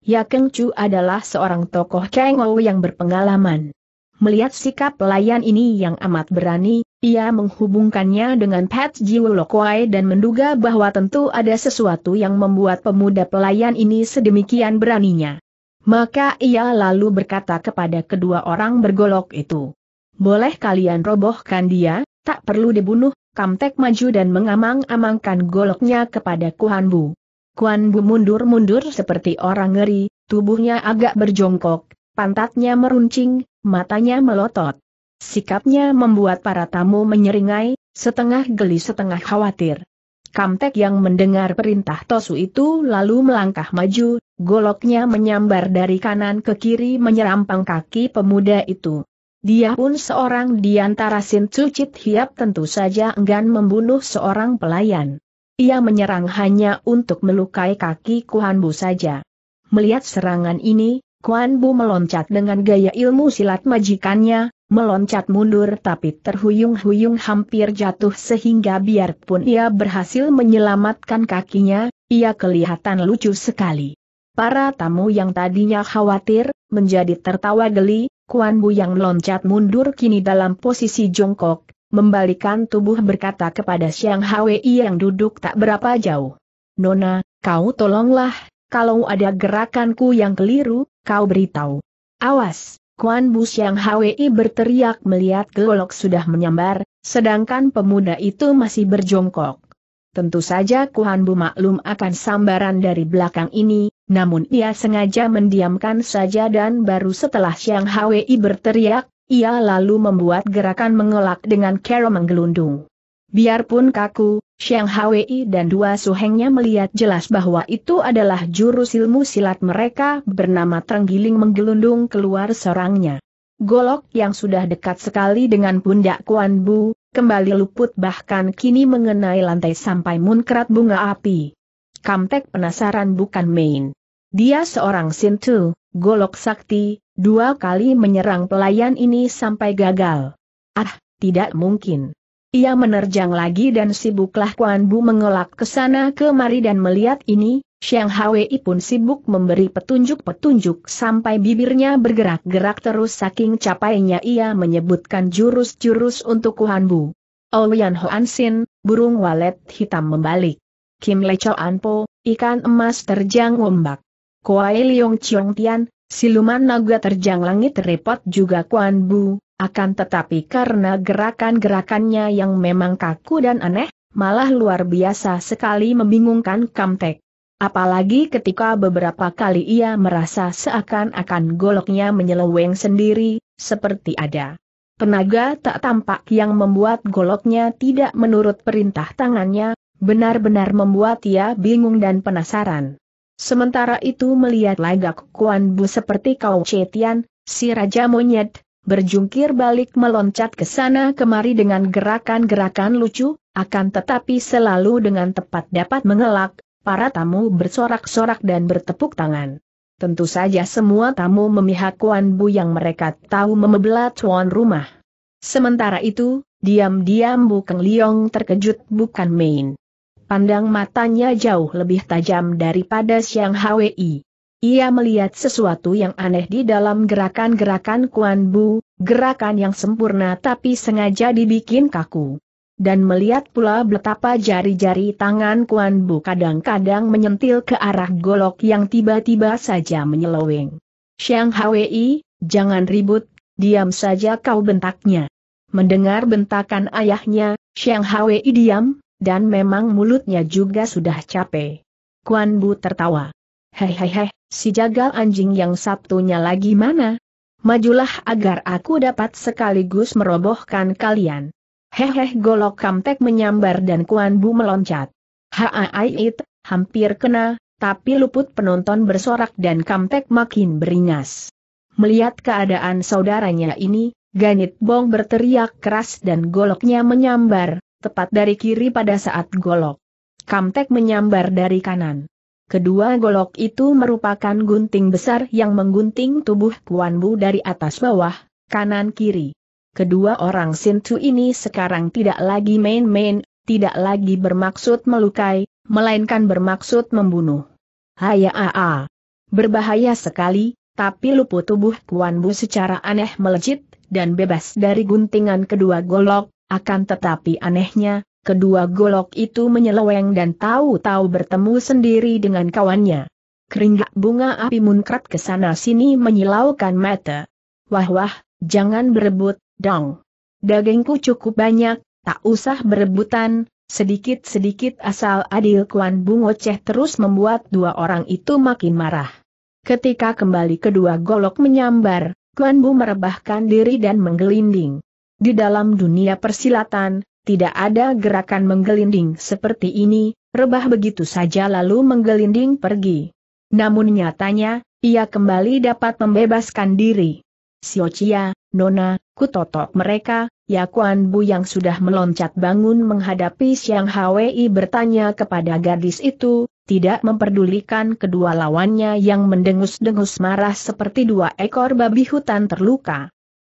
Ya Keng Chu adalah seorang tokoh Ou yang berpengalaman. Melihat sikap pelayan ini yang amat berani, ia menghubungkannya dengan Pat Jiu Lokwai dan menduga bahwa tentu ada sesuatu yang membuat pemuda pelayan ini sedemikian beraninya. Maka ia lalu berkata kepada kedua orang bergolok itu. Boleh kalian robohkan dia, tak perlu dibunuh, Kamtek maju dan mengamang-amangkan goloknya kepada Kuan Bu. Kuan Bu mundur-mundur seperti orang ngeri, tubuhnya agak berjongkok, pantatnya meruncing, matanya melotot. Sikapnya membuat para tamu menyeringai, setengah geli setengah khawatir. Kamtek yang mendengar perintah Tosu itu lalu melangkah maju, goloknya menyambar dari kanan ke kiri menyerampang kaki pemuda itu. Dia pun seorang di antara Sin Cucit Hiap tentu saja enggan membunuh seorang pelayan. Ia menyerang hanya untuk melukai kaki Kuan Bu saja. Melihat serangan ini, Kuan Bu meloncat dengan gaya ilmu silat majikannya, meloncat mundur tapi terhuyung-huyung hampir jatuh sehingga biarpun ia berhasil menyelamatkan kakinya, ia kelihatan lucu sekali. Para tamu yang tadinya khawatir, menjadi tertawa geli, Kuan Bu yang loncat mundur kini dalam posisi jongkok, membalikan tubuh berkata kepada Siang Hwi yang duduk tak berapa jauh. Nona, kau tolonglah, kalau ada gerakanku yang keliru, kau beritahu. Awas! Kuan Bu Siang Hwi berteriak melihat golok sudah menyambar, sedangkan pemuda itu masih berjongkok. Tentu saja Kuhan Bu maklum akan sambaran dari belakang ini, namun ia sengaja mendiamkan saja dan baru setelah Siang Hwi berteriak, ia lalu membuat gerakan mengelak dengan kero menggelundung. Biarpun kaku, Siang Hwi dan dua suhengnya melihat jelas bahwa itu adalah jurus ilmu silat mereka bernama Trenggiling menggelundung keluar serangnya. Golok yang sudah dekat sekali dengan pundak Kuan Bu, kembali luput bahkan kini mengenai lantai sampai munkrat bunga api. Kamtek penasaran bukan main. Dia seorang Sintu, golok sakti, dua kali menyerang pelayan ini sampai gagal. Ah, tidak mungkin. Ia menerjang lagi dan sibuklah Kuan Bu mengelak ke sana kemari dan melihat ini, Xiang Hwei pun sibuk memberi petunjuk-petunjuk sampai bibirnya bergerak-gerak terus saking capainya ia menyebutkan jurus-jurus untuk Kuan Bu. Olian Hoan Sin, burung walet hitam membalik. Kim Le An Po, ikan emas terjang ombak. Kuai Leong Chiong Tian, siluman naga terjang langit repot juga Kuan Bu, akan tetapi karena gerakan-gerakannya yang memang kaku dan aneh, malah luar biasa sekali membingungkan Kamtek. Apalagi ketika beberapa kali ia merasa seakan-akan goloknya menyeleweng sendiri, seperti ada penaga tak tampak yang membuat goloknya tidak menurut perintah tangannya, benar-benar membuat ia bingung dan penasaran. Sementara itu melihat lagak Kuan Bu seperti kau Cetian, si Raja Monyet, berjungkir balik meloncat ke sana kemari dengan gerakan-gerakan lucu, akan tetapi selalu dengan tepat dapat mengelak, para tamu bersorak-sorak dan bertepuk tangan. Tentu saja semua tamu memihak Kuan Bu yang mereka tahu memebelah tuan rumah. Sementara itu, diam-diam Bu Keng Liong terkejut bukan main. Pandang matanya jauh lebih tajam daripada Siang Hwi. Ia melihat sesuatu yang aneh di dalam gerakan-gerakan Kuan Bu, gerakan yang sempurna tapi sengaja dibikin kaku dan melihat pula betapa jari-jari tangan Kuan Bu kadang-kadang menyentil ke arah golok yang tiba-tiba saja menyeloweng. Xiang Hwi, jangan ribut, diam saja kau bentaknya. Mendengar bentakan ayahnya, Xiang Hwi diam, dan memang mulutnya juga sudah capek. Kuan Bu tertawa. Hehehe, si jagal anjing yang satunya lagi mana? Majulah agar aku dapat sekaligus merobohkan kalian. Hehehe, golok kamtek menyambar dan Kuan Bu meloncat. Haaait, hampir kena, tapi luput penonton bersorak dan kamtek makin beringas. Melihat keadaan saudaranya ini, Ganit Bong berteriak keras dan goloknya menyambar, tepat dari kiri pada saat golok. Kamtek menyambar dari kanan. Kedua golok itu merupakan gunting besar yang menggunting tubuh Kuan Bu dari atas bawah, kanan kiri kedua orang Sintu ini sekarang tidak lagi main-main, tidak lagi bermaksud melukai, melainkan bermaksud membunuh. Haya aa. Ah, ah. Berbahaya sekali, tapi luput tubuh Kuan Bu secara aneh melejit, dan bebas dari guntingan kedua golok, akan tetapi anehnya, kedua golok itu menyeleweng dan tahu-tahu bertemu sendiri dengan kawannya. Keringgak bunga api munkrat ke sana sini menyilaukan mata. Wah wah, jangan berebut, dong. Dagingku cukup banyak, tak usah berebutan, sedikit-sedikit asal adil Kuan Bung Oceh terus membuat dua orang itu makin marah. Ketika kembali kedua golok menyambar, Kuan Bu merebahkan diri dan menggelinding. Di dalam dunia persilatan, tidak ada gerakan menggelinding seperti ini, rebah begitu saja lalu menggelinding pergi. Namun nyatanya, ia kembali dapat membebaskan diri. Siochia, Nona, kutotok mereka, Ya Kuan Bu yang sudah meloncat bangun menghadapi Siang Hwi bertanya kepada gadis itu, tidak memperdulikan kedua lawannya yang mendengus-dengus marah seperti dua ekor babi hutan terluka.